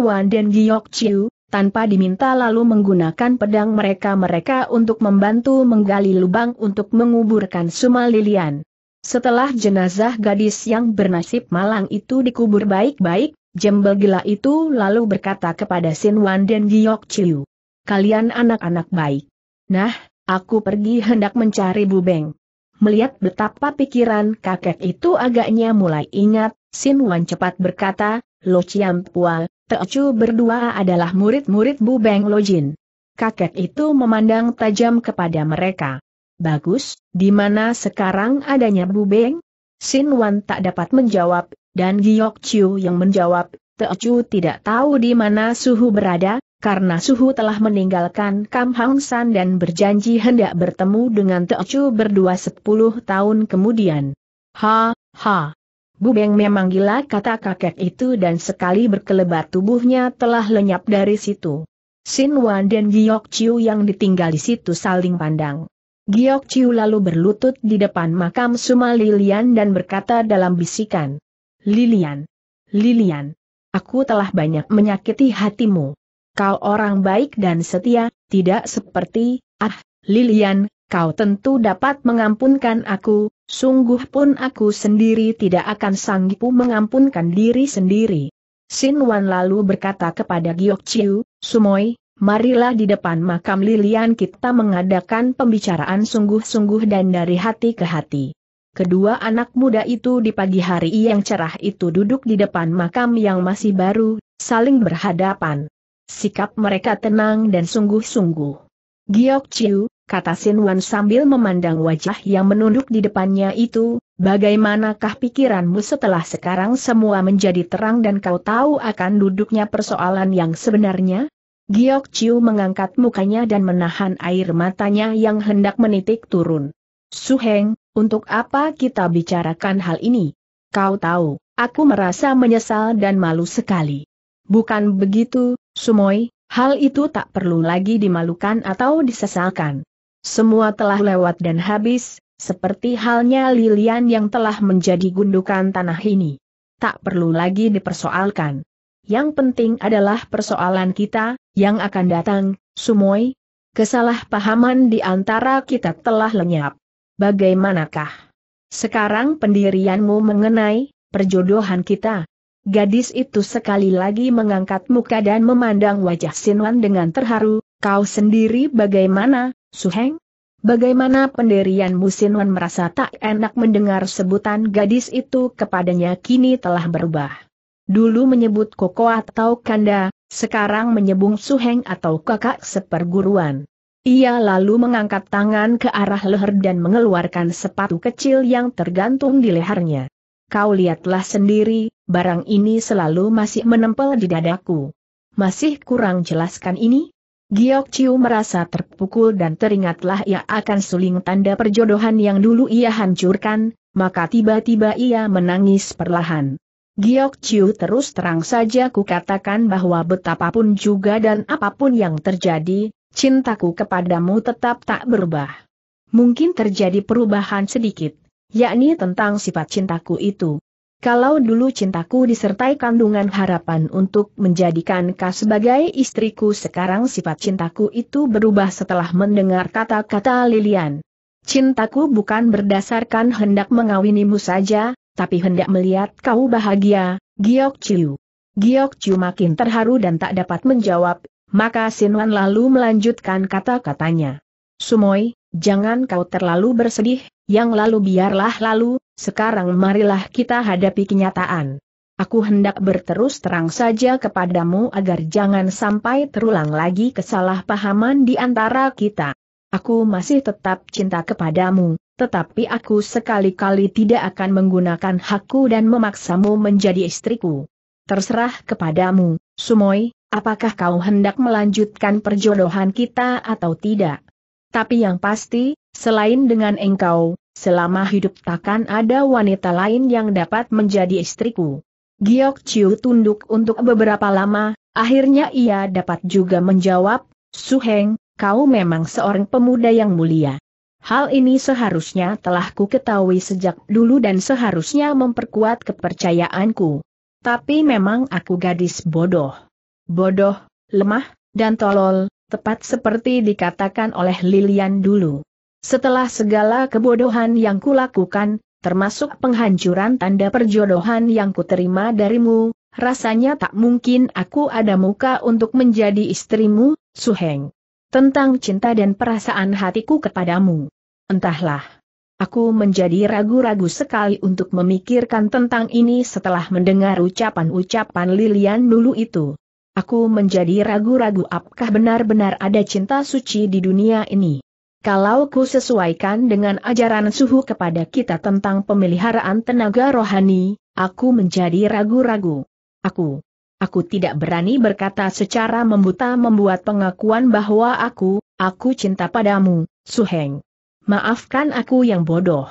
Wan dan Giok Chiu, tanpa diminta lalu menggunakan pedang mereka-mereka untuk membantu menggali lubang untuk menguburkan Sumalilian. Setelah jenazah gadis yang bernasib malang itu dikubur baik-baik, jembel gila itu lalu berkata kepada Sin Wan dan Giok Chiu. Kalian anak-anak baik. Nah, aku pergi hendak mencari Bubeng. Melihat betapa pikiran kakek itu agaknya mulai ingat, Sin Wan cepat berkata, Lo Chiam Pua, Teocu berdua adalah murid-murid Bu Beng Lojin. Kakek itu memandang tajam kepada mereka. Bagus, di mana sekarang adanya Bu Beng? Sin Wan tak dapat menjawab, dan Giok Chiu yang menjawab, Teocu tidak tahu di mana suhu berada, karena suhu telah meninggalkan Kam Hang San dan berjanji hendak bertemu dengan Teocu berdua sepuluh tahun kemudian. Ha, ha. Bu Beng memang gila kata kakek itu dan sekali berkelebat tubuhnya telah lenyap dari situ. Sin Wan dan Giok Chiu yang ditinggal di situ saling pandang. Giok Chiu lalu berlutut di depan makam Suma Lilian dan berkata dalam bisikan. Lilian. Lilian. Aku telah banyak menyakiti hatimu. Kau orang baik dan setia, tidak seperti, ah, Lilian, kau tentu dapat mengampunkan aku, sungguh pun aku sendiri tidak akan sanggup mengampunkan diri sendiri. Sin Wan lalu berkata kepada Giok Chiu, Sumoy, marilah di depan makam Lilian kita mengadakan pembicaraan sungguh-sungguh dan dari hati ke hati. Kedua anak muda itu di pagi hari yang cerah itu duduk di depan makam yang masih baru, saling berhadapan. Sikap mereka tenang dan sungguh-sungguh. Giok Chiu, kata sin wan sambil memandang wajah yang menunduk di depannya itu, bagaimanakah pikiranmu setelah sekarang semua menjadi terang dan kau tahu akan duduknya persoalan yang sebenarnya? Giok Chiu mengangkat mukanya dan menahan air matanya yang hendak menitik turun. Suheng, untuk apa kita bicarakan hal ini? Kau tahu, aku merasa menyesal dan malu sekali. Bukan begitu, Sumoy, hal itu tak perlu lagi dimalukan atau disesalkan. Semua telah lewat dan habis, seperti halnya Lilian yang telah menjadi gundukan tanah ini. Tak perlu lagi dipersoalkan. Yang penting adalah persoalan kita, yang akan datang, Sumoy. Kesalahpahaman di antara kita telah lenyap. Bagaimanakah? Sekarang pendirianmu mengenai perjodohan kita. Gadis itu sekali lagi mengangkat muka dan memandang wajah Sinwan dengan terharu, kau sendiri bagaimana, Suheng? Bagaimana penderian Musinwan merasa tak enak mendengar sebutan gadis itu kepadanya kini telah berubah. Dulu menyebut koko atau kanda, sekarang menyebung suheng atau kakak seperguruan. Ia lalu mengangkat tangan ke arah leher dan mengeluarkan sepatu kecil yang tergantung di lehernya. Kau lihatlah sendiri, barang ini selalu masih menempel di dadaku. Masih kurang jelaskan ini? Giok Chiu merasa terpukul dan teringatlah ia akan suling tanda perjodohan yang dulu ia hancurkan, maka tiba-tiba ia menangis perlahan. Giok Chiu terus terang saja kukatakan bahwa betapapun juga dan apapun yang terjadi, cintaku kepadamu tetap tak berubah. Mungkin terjadi perubahan sedikit, yakni tentang sifat cintaku itu. Kalau dulu cintaku disertai kandungan harapan untuk menjadikan kau sebagai istriku sekarang sifat cintaku itu berubah setelah mendengar kata-kata Lilian. Cintaku bukan berdasarkan hendak mengawinimu saja, tapi hendak melihat kau bahagia, Giok Chiu. Giok Chiu makin terharu dan tak dapat menjawab, maka Sinwan lalu melanjutkan kata-katanya. Sumoy, Jangan kau terlalu bersedih, yang lalu biarlah lalu, sekarang marilah kita hadapi kenyataan. Aku hendak berterus terang saja kepadamu agar jangan sampai terulang lagi kesalahpahaman di antara kita. Aku masih tetap cinta kepadamu, tetapi aku sekali-kali tidak akan menggunakan hakku dan memaksamu menjadi istriku. Terserah kepadamu, Sumoy, apakah kau hendak melanjutkan perjodohan kita atau tidak? Tapi yang pasti, selain dengan engkau, selama hidup takkan ada wanita lain yang dapat menjadi istriku. Giok Chiu tunduk untuk beberapa lama, akhirnya ia dapat juga menjawab, Suheng, kau memang seorang pemuda yang mulia. Hal ini seharusnya telah ku ketahui sejak dulu dan seharusnya memperkuat kepercayaanku. Tapi memang aku gadis bodoh. Bodoh, lemah, dan tolol, tepat seperti dikatakan oleh Lilian dulu. Setelah segala kebodohan yang kulakukan, termasuk penghancuran tanda perjodohan yang kuterima darimu, rasanya tak mungkin aku ada muka untuk menjadi istrimu, Suheng. Tentang cinta dan perasaan hatiku kepadamu. Entahlah. Aku menjadi ragu-ragu sekali untuk memikirkan tentang ini setelah mendengar ucapan-ucapan Lilian dulu itu. Aku menjadi ragu-ragu apakah benar-benar ada cinta suci di dunia ini. Kalau ku sesuaikan dengan ajaran suhu kepada kita tentang pemeliharaan tenaga rohani, aku menjadi ragu-ragu. Aku. Aku tidak berani berkata secara membuta membuat pengakuan bahwa aku, aku cinta padamu, Suheng. Maafkan aku yang bodoh.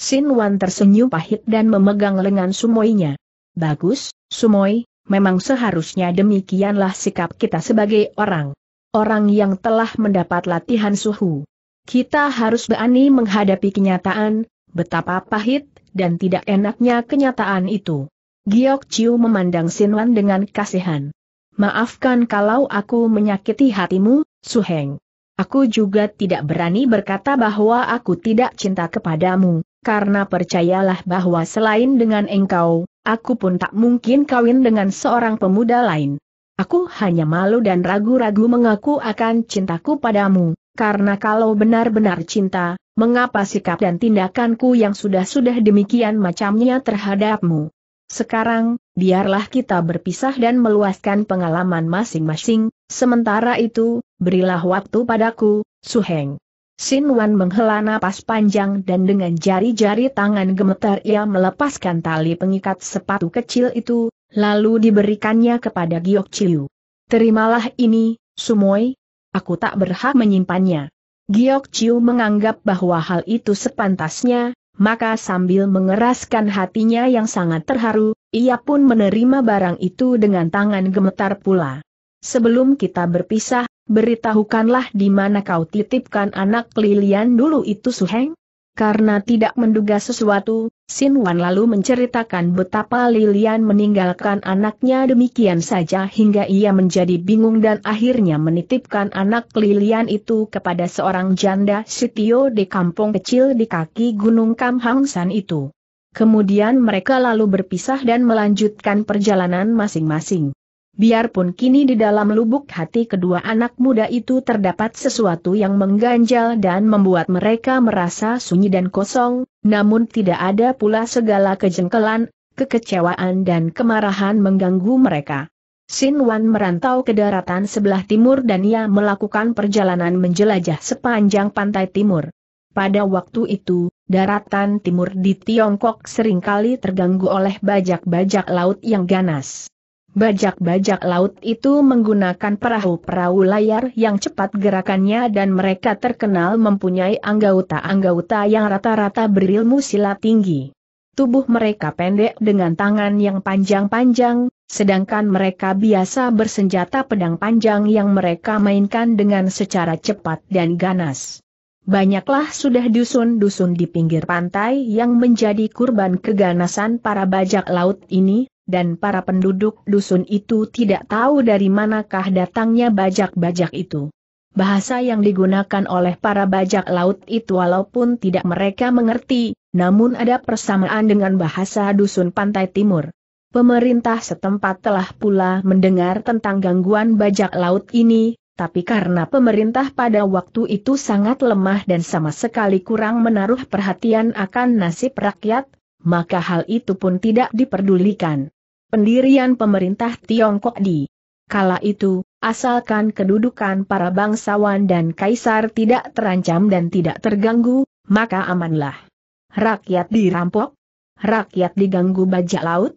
Sin Wan tersenyum pahit dan memegang lengan Sumoinya. Bagus, Sumoi, memang seharusnya demikianlah sikap kita sebagai orang. Orang yang telah mendapat latihan suhu. Kita harus berani menghadapi kenyataan, betapa pahit, dan tidak enaknya kenyataan itu. Giok Chiu memandang Sinwan dengan kasihan. Maafkan kalau aku menyakiti hatimu, Suheng. Aku juga tidak berani berkata bahwa aku tidak cinta kepadamu, karena percayalah bahwa selain dengan engkau, Aku pun tak mungkin kawin dengan seorang pemuda lain. Aku hanya malu dan ragu-ragu mengaku akan cintaku padamu, karena kalau benar-benar cinta, mengapa sikap dan tindakanku yang sudah-sudah demikian macamnya terhadapmu? Sekarang, biarlah kita berpisah dan meluaskan pengalaman masing-masing, sementara itu, berilah waktu padaku, Suheng. Sin Wan menghela napas panjang dan dengan jari-jari tangan gemetar ia melepaskan tali pengikat sepatu kecil itu, lalu diberikannya kepada Giok Chiu. Terimalah ini, Sumoy. Aku tak berhak menyimpannya. Giok Chiu menganggap bahwa hal itu sepantasnya, maka sambil mengeraskan hatinya yang sangat terharu, ia pun menerima barang itu dengan tangan gemetar pula. Sebelum kita berpisah, beritahukanlah di mana kau titipkan anak Lilian dulu itu Suheng? Karena tidak menduga sesuatu, Sin Wan lalu menceritakan betapa Lilian meninggalkan anaknya demikian saja hingga ia menjadi bingung dan akhirnya menitipkan anak Lilian itu kepada seorang janda sitio di kampung kecil di kaki Gunung Kam Hang San itu. Kemudian mereka lalu berpisah dan melanjutkan perjalanan masing-masing. Biarpun kini di dalam lubuk hati kedua anak muda itu terdapat sesuatu yang mengganjal dan membuat mereka merasa sunyi dan kosong, namun tidak ada pula segala kejengkelan, kekecewaan dan kemarahan mengganggu mereka. Sin Wan merantau ke daratan sebelah timur dan ia melakukan perjalanan menjelajah sepanjang pantai timur. Pada waktu itu, daratan timur di Tiongkok seringkali terganggu oleh bajak-bajak laut yang ganas. Bajak-bajak laut itu menggunakan perahu-perahu layar yang cepat gerakannya dan mereka terkenal mempunyai anggota-anggota yang rata-rata berilmu silat tinggi. Tubuh mereka pendek dengan tangan yang panjang-panjang, sedangkan mereka biasa bersenjata pedang panjang yang mereka mainkan dengan secara cepat dan ganas. Banyaklah sudah dusun-dusun di pinggir pantai yang menjadi kurban keganasan para bajak laut ini, dan para penduduk dusun itu tidak tahu dari manakah datangnya bajak-bajak itu. Bahasa yang digunakan oleh para bajak laut itu walaupun tidak mereka mengerti, namun ada persamaan dengan bahasa dusun pantai timur. Pemerintah setempat telah pula mendengar tentang gangguan bajak laut ini, tapi karena pemerintah pada waktu itu sangat lemah dan sama sekali kurang menaruh perhatian akan nasib rakyat, maka hal itu pun tidak diperdulikan. Pendirian pemerintah Tiongkok di kala itu, asalkan kedudukan para bangsawan dan kaisar tidak terancam dan tidak terganggu, maka amanlah. Rakyat dirampok, rakyat diganggu bajak laut,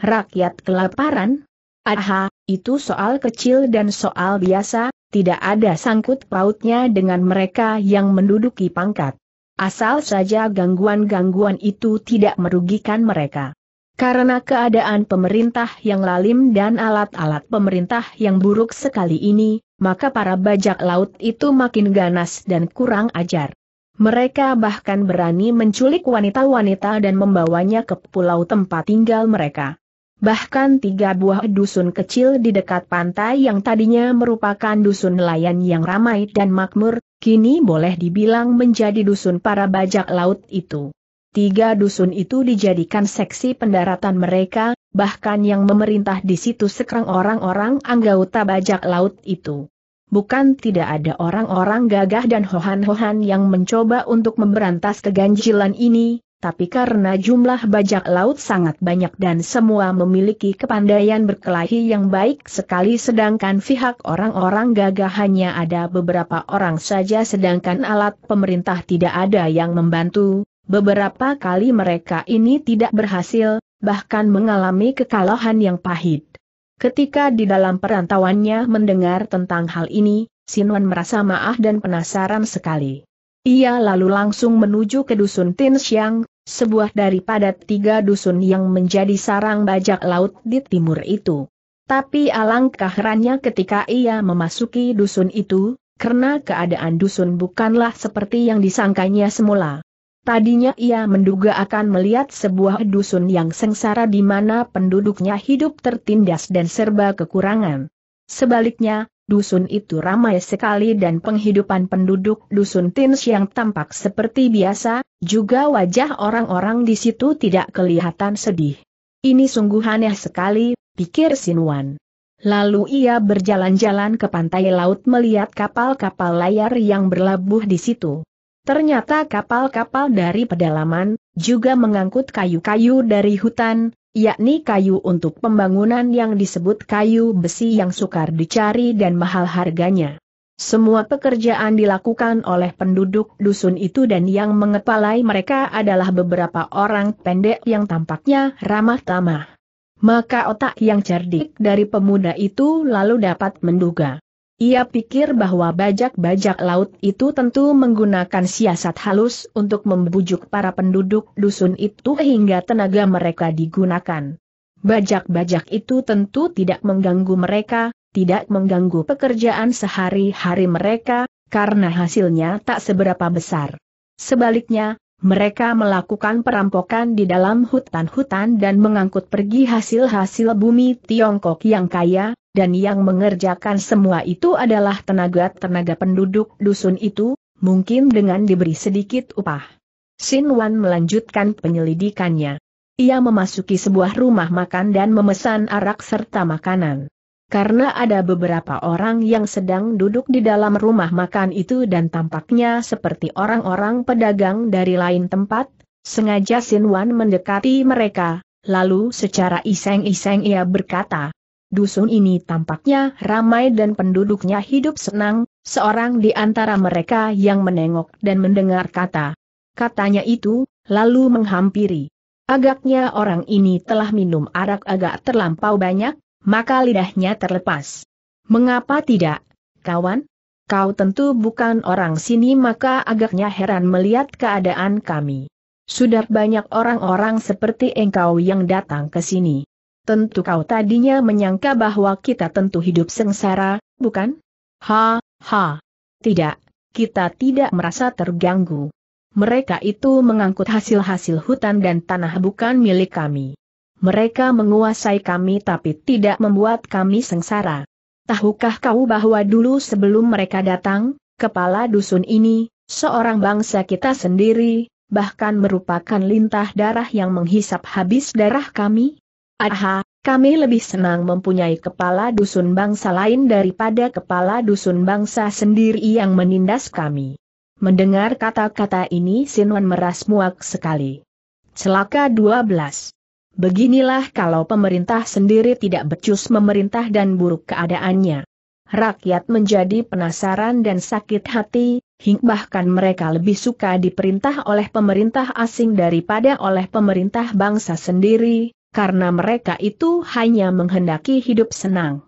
rakyat kelaparan. Aha, itu soal kecil dan soal biasa, tidak ada sangkut pautnya dengan mereka yang menduduki pangkat asal saja gangguan-gangguan itu tidak merugikan mereka. Karena keadaan pemerintah yang lalim dan alat-alat pemerintah yang buruk sekali ini, maka para bajak laut itu makin ganas dan kurang ajar. Mereka bahkan berani menculik wanita-wanita dan membawanya ke pulau tempat tinggal mereka. Bahkan tiga buah dusun kecil di dekat pantai yang tadinya merupakan dusun nelayan yang ramai dan makmur, kini boleh dibilang menjadi dusun para bajak laut itu. Tiga dusun itu dijadikan seksi pendaratan mereka, bahkan yang memerintah di situ sekarang orang-orang anggota bajak laut itu. Bukan tidak ada orang-orang gagah dan hohan-hohan yang mencoba untuk memberantas keganjilan ini, tapi karena jumlah bajak laut sangat banyak dan semua memiliki kepandaian berkelahi yang baik sekali sedangkan pihak orang-orang gagah hanya ada beberapa orang saja sedangkan alat pemerintah tidak ada yang membantu, beberapa kali mereka ini tidak berhasil, bahkan mengalami kekalahan yang pahit. Ketika di dalam perantauannya mendengar tentang hal ini, Sinwan merasa maaf dan penasaran sekali. Ia lalu langsung menuju ke dusun Tin sebuah daripada tiga dusun yang menjadi sarang bajak laut di timur itu. Tapi alangkah herannya ketika ia memasuki dusun itu, karena keadaan dusun bukanlah seperti yang disangkanya semula. Tadinya ia menduga akan melihat sebuah dusun yang sengsara di mana penduduknya hidup tertindas dan serba kekurangan. Sebaliknya, Dusun itu ramai sekali dan penghidupan penduduk dusun Tins yang tampak seperti biasa, juga wajah orang-orang di situ tidak kelihatan sedih. Ini sungguh aneh sekali, pikir Sinwan. Lalu ia berjalan-jalan ke pantai laut melihat kapal-kapal layar yang berlabuh di situ. Ternyata kapal-kapal dari pedalaman, juga mengangkut kayu-kayu dari hutan, yakni kayu untuk pembangunan yang disebut kayu besi yang sukar dicari dan mahal harganya. Semua pekerjaan dilakukan oleh penduduk dusun itu dan yang mengepalai mereka adalah beberapa orang pendek yang tampaknya ramah tamah. Maka otak yang cerdik dari pemuda itu lalu dapat menduga. Ia pikir bahwa bajak-bajak laut itu tentu menggunakan siasat halus untuk membujuk para penduduk dusun itu hingga tenaga mereka digunakan. Bajak-bajak itu tentu tidak mengganggu mereka, tidak mengganggu pekerjaan sehari-hari mereka, karena hasilnya tak seberapa besar. Sebaliknya, mereka melakukan perampokan di dalam hutan-hutan dan mengangkut pergi hasil-hasil bumi Tiongkok yang kaya, dan yang mengerjakan semua itu adalah tenaga-tenaga penduduk dusun itu, mungkin dengan diberi sedikit upah. Sin Wan melanjutkan penyelidikannya. Ia memasuki sebuah rumah makan dan memesan arak serta makanan. Karena ada beberapa orang yang sedang duduk di dalam rumah makan itu dan tampaknya seperti orang-orang pedagang dari lain tempat, sengaja Sin Wan mendekati mereka, lalu secara iseng-iseng ia berkata, Dusun ini tampaknya ramai dan penduduknya hidup senang, seorang di antara mereka yang menengok dan mendengar kata. Katanya itu, lalu menghampiri. Agaknya orang ini telah minum arak agak terlampau banyak, maka lidahnya terlepas. Mengapa tidak, kawan? Kau tentu bukan orang sini maka agaknya heran melihat keadaan kami. Sudah banyak orang-orang seperti engkau yang datang ke sini. Tentu kau tadinya menyangka bahwa kita tentu hidup sengsara, bukan? Ha, ha. Tidak, kita tidak merasa terganggu. Mereka itu mengangkut hasil-hasil hutan dan tanah bukan milik kami. Mereka menguasai kami tapi tidak membuat kami sengsara. Tahukah kau bahwa dulu sebelum mereka datang, kepala dusun ini, seorang bangsa kita sendiri, bahkan merupakan lintah darah yang menghisap habis darah kami? Aha, kami lebih senang mempunyai kepala dusun bangsa lain daripada kepala dusun bangsa sendiri yang menindas kami. Mendengar kata-kata ini Sinwan meras muak sekali. Celaka 12. Beginilah kalau pemerintah sendiri tidak becus memerintah dan buruk keadaannya. Rakyat menjadi penasaran dan sakit hati, hingga bahkan mereka lebih suka diperintah oleh pemerintah asing daripada oleh pemerintah bangsa sendiri, karena mereka itu hanya menghendaki hidup senang.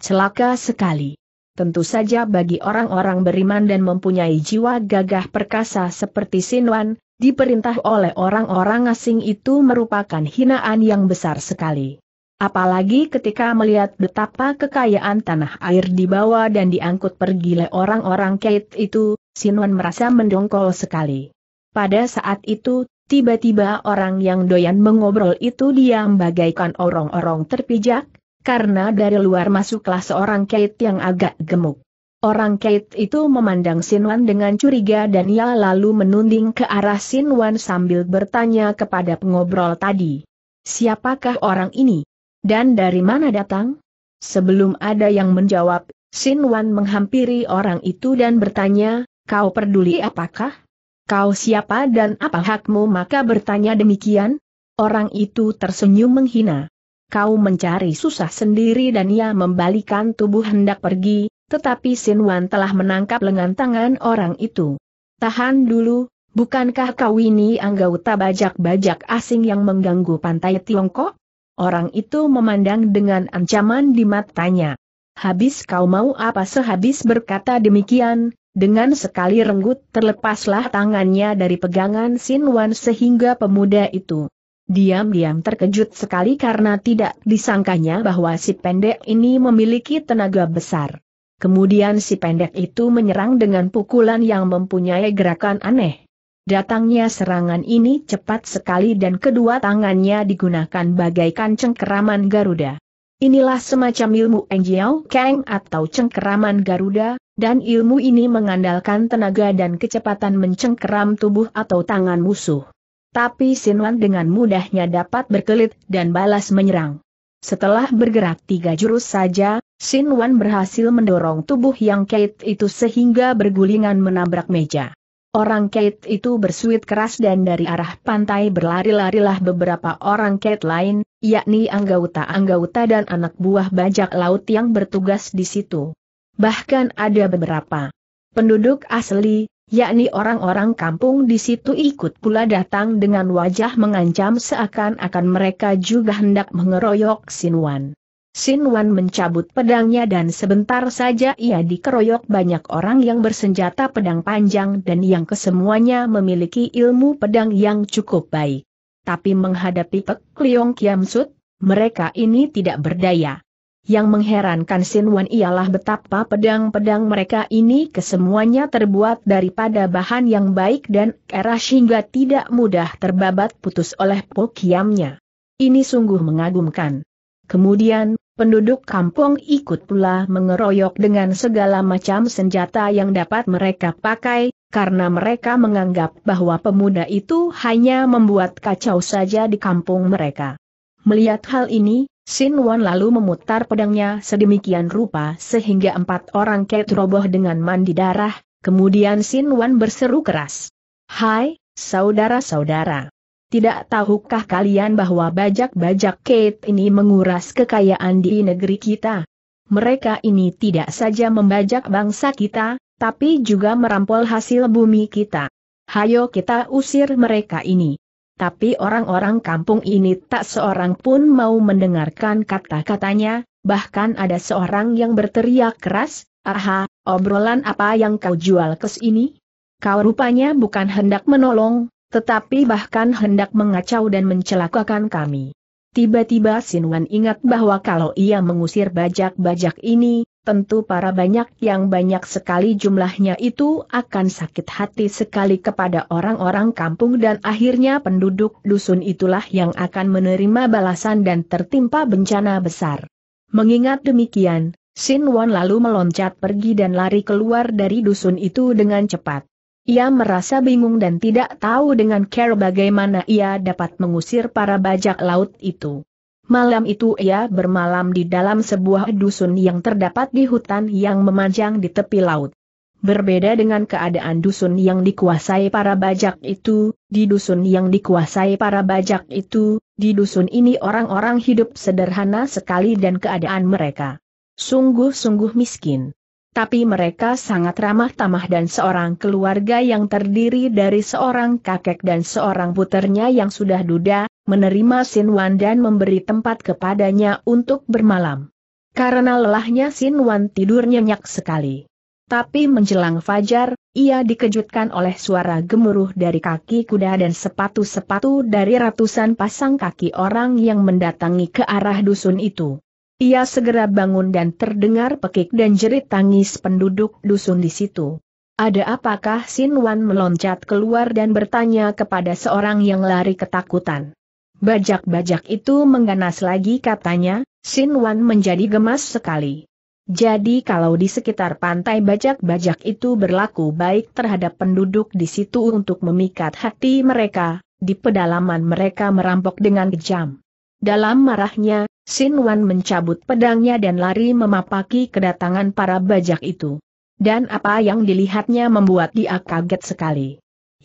Celaka sekali. Tentu saja bagi orang-orang beriman dan mempunyai jiwa gagah perkasa seperti Sinwan, diperintah oleh orang-orang asing itu merupakan hinaan yang besar sekali. Apalagi ketika melihat betapa kekayaan tanah air dibawa dan diangkut pergi oleh orang-orang kait itu, Sinwan merasa mendongkol sekali. Pada saat itu, Tiba-tiba orang yang doyan mengobrol itu diam bagaikan orang-orang terpijak, karena dari luar masuklah seorang Kate yang agak gemuk. Orang Kate itu memandang Sinwan dengan curiga dan ia lalu menunding ke arah Sinwan sambil bertanya kepada pengobrol tadi. Siapakah orang ini? Dan dari mana datang? Sebelum ada yang menjawab, Sinwan menghampiri orang itu dan bertanya, kau peduli apakah? Kau siapa dan apa hakmu maka bertanya demikian? Orang itu tersenyum menghina. Kau mencari susah sendiri dan ia membalikan tubuh hendak pergi, tetapi Sin Wan telah menangkap lengan tangan orang itu. Tahan dulu, bukankah kau ini anggota bajak-bajak asing yang mengganggu pantai Tiongkok? Orang itu memandang dengan ancaman di matanya. Habis kau mau apa sehabis berkata demikian, dengan sekali renggut terlepaslah tangannya dari pegangan Sin Wan sehingga pemuda itu diam-diam terkejut sekali karena tidak disangkanya bahwa si pendek ini memiliki tenaga besar. Kemudian si pendek itu menyerang dengan pukulan yang mempunyai gerakan aneh. Datangnya serangan ini cepat sekali dan kedua tangannya digunakan bagaikan cengkeraman Garuda. Inilah semacam ilmu Engjiao Kang atau cengkeraman Garuda, dan ilmu ini mengandalkan tenaga dan kecepatan mencengkeram tubuh atau tangan musuh. Tapi Sinwan dengan mudahnya dapat berkelit dan balas menyerang. Setelah bergerak tiga jurus saja, Sinwan berhasil mendorong tubuh yang kait itu sehingga bergulingan menabrak meja. Orang Kate itu bersuit keras dan dari arah pantai berlari-larilah beberapa orang Kate lain, yakni anggota-anggota dan anak buah bajak laut yang bertugas di situ. Bahkan ada beberapa penduduk asli, yakni orang-orang kampung di situ ikut pula datang dengan wajah mengancam seakan-akan mereka juga hendak mengeroyok Sinwan. Sin Wan mencabut pedangnya dan sebentar saja ia dikeroyok banyak orang yang bersenjata pedang panjang dan yang kesemuanya memiliki ilmu pedang yang cukup baik. Tapi menghadapi Pek Liong Kiam Sut, mereka ini tidak berdaya. Yang mengherankan Sin Wan ialah betapa pedang-pedang mereka ini kesemuanya terbuat daripada bahan yang baik dan keras hingga tidak mudah terbabat putus oleh pokiamnya. Ini sungguh mengagumkan. Kemudian, penduduk kampung ikut pula mengeroyok dengan segala macam senjata yang dapat mereka pakai, karena mereka menganggap bahwa pemuda itu hanya membuat kacau saja di kampung mereka. Melihat hal ini, Sin Wan lalu memutar pedangnya sedemikian rupa sehingga empat orang ket roboh dengan mandi darah, kemudian Sin Wan berseru keras. Hai, saudara-saudara. Tidak tahukah kalian bahwa bajak-bajak Kate ini menguras kekayaan di negeri kita? Mereka ini tidak saja membajak bangsa kita, tapi juga merampol hasil bumi kita. Hayo kita usir mereka ini. Tapi orang-orang kampung ini tak seorang pun mau mendengarkan kata-katanya, bahkan ada seorang yang berteriak keras, Aha, obrolan apa yang kau jual ke sini? Kau rupanya bukan hendak menolong, tetapi bahkan hendak mengacau dan mencelakakan kami. Tiba-tiba Sinwan ingat bahwa kalau ia mengusir bajak-bajak ini, tentu para banyak yang banyak sekali jumlahnya itu akan sakit hati sekali kepada orang-orang kampung dan akhirnya penduduk dusun itulah yang akan menerima balasan dan tertimpa bencana besar. Mengingat demikian, Sinwan lalu meloncat pergi dan lari keluar dari dusun itu dengan cepat. Ia merasa bingung dan tidak tahu dengan care bagaimana ia dapat mengusir para bajak laut itu. Malam itu ia bermalam di dalam sebuah dusun yang terdapat di hutan yang memanjang di tepi laut. Berbeda dengan keadaan dusun yang dikuasai para bajak itu, di dusun yang dikuasai para bajak itu, di dusun ini orang-orang hidup sederhana sekali dan keadaan mereka sungguh-sungguh miskin tapi mereka sangat ramah tamah dan seorang keluarga yang terdiri dari seorang kakek dan seorang puternya yang sudah duda, menerima Sin Wan dan memberi tempat kepadanya untuk bermalam. Karena lelahnya Sin Wan tidur nyenyak sekali. Tapi menjelang fajar, ia dikejutkan oleh suara gemuruh dari kaki kuda dan sepatu-sepatu dari ratusan pasang kaki orang yang mendatangi ke arah dusun itu. Ia segera bangun dan terdengar pekik dan jerit tangis penduduk dusun di situ. Ada apakah Sin Wan meloncat keluar dan bertanya kepada seorang yang lari ketakutan. Bajak-bajak itu mengganas lagi katanya, Sin Wan menjadi gemas sekali. Jadi kalau di sekitar pantai bajak-bajak itu berlaku baik terhadap penduduk di situ untuk memikat hati mereka, di pedalaman mereka merampok dengan kejam. Dalam marahnya, Sin Wan mencabut pedangnya dan lari memapaki kedatangan para bajak itu. Dan apa yang dilihatnya membuat dia kaget sekali.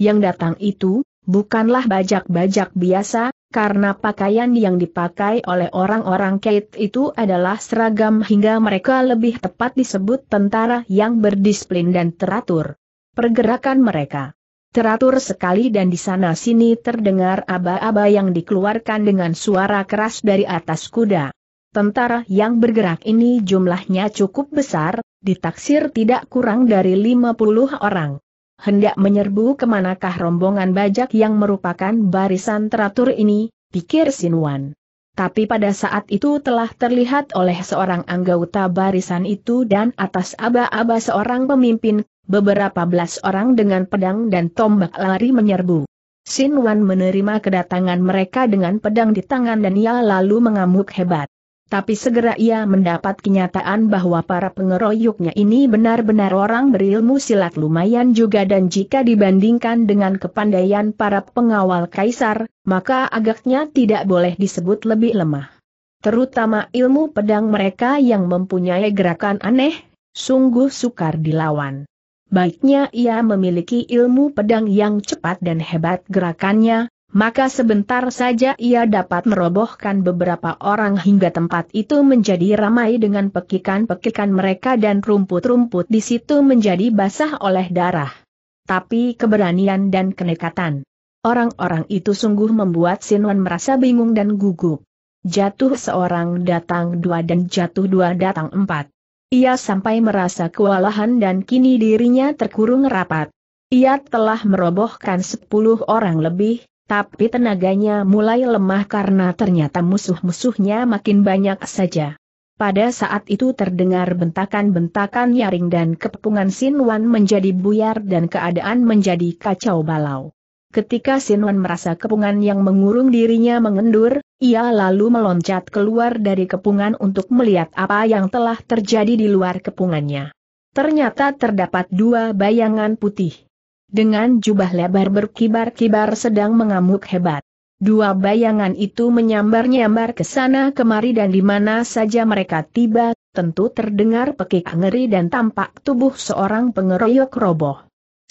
Yang datang itu, bukanlah bajak-bajak biasa, karena pakaian yang dipakai oleh orang-orang Kate itu adalah seragam hingga mereka lebih tepat disebut tentara yang berdisiplin dan teratur. Pergerakan mereka teratur sekali dan di sana sini terdengar aba-aba yang dikeluarkan dengan suara keras dari atas kuda. Tentara yang bergerak ini jumlahnya cukup besar, ditaksir tidak kurang dari 50 orang. Hendak menyerbu kemanakah rombongan bajak yang merupakan barisan teratur ini, pikir Sinuan. Tapi pada saat itu telah terlihat oleh seorang anggota barisan itu dan atas aba-aba seorang pemimpin Beberapa belas orang dengan pedang dan tombak lari menyerbu. Sin Wan menerima kedatangan mereka dengan pedang di tangan dan ia lalu mengamuk hebat. Tapi segera ia mendapat kenyataan bahwa para pengeroyoknya ini benar-benar orang berilmu silat lumayan juga dan jika dibandingkan dengan kepandaian para pengawal kaisar, maka agaknya tidak boleh disebut lebih lemah. Terutama ilmu pedang mereka yang mempunyai gerakan aneh, sungguh sukar dilawan baiknya ia memiliki ilmu pedang yang cepat dan hebat gerakannya, maka sebentar saja ia dapat merobohkan beberapa orang hingga tempat itu menjadi ramai dengan pekikan-pekikan mereka dan rumput-rumput di situ menjadi basah oleh darah. Tapi keberanian dan kenekatan. Orang-orang itu sungguh membuat Sinwan merasa bingung dan gugup. Jatuh seorang datang dua dan jatuh dua datang empat. Ia sampai merasa kewalahan dan kini dirinya terkurung rapat. Ia telah merobohkan sepuluh orang lebih, tapi tenaganya mulai lemah karena ternyata musuh-musuhnya makin banyak saja. Pada saat itu terdengar bentakan-bentakan nyaring dan Sin Sinwan menjadi buyar dan keadaan menjadi kacau balau. Ketika Sinwan merasa kepungan yang mengurung dirinya mengendur, ia lalu meloncat keluar dari kepungan untuk melihat apa yang telah terjadi di luar kepungannya. Ternyata terdapat dua bayangan putih. Dengan jubah lebar berkibar-kibar sedang mengamuk hebat. Dua bayangan itu menyambar-nyambar ke sana kemari dan di mana saja mereka tiba, tentu terdengar pekik ngeri dan tampak tubuh seorang pengeroyok roboh.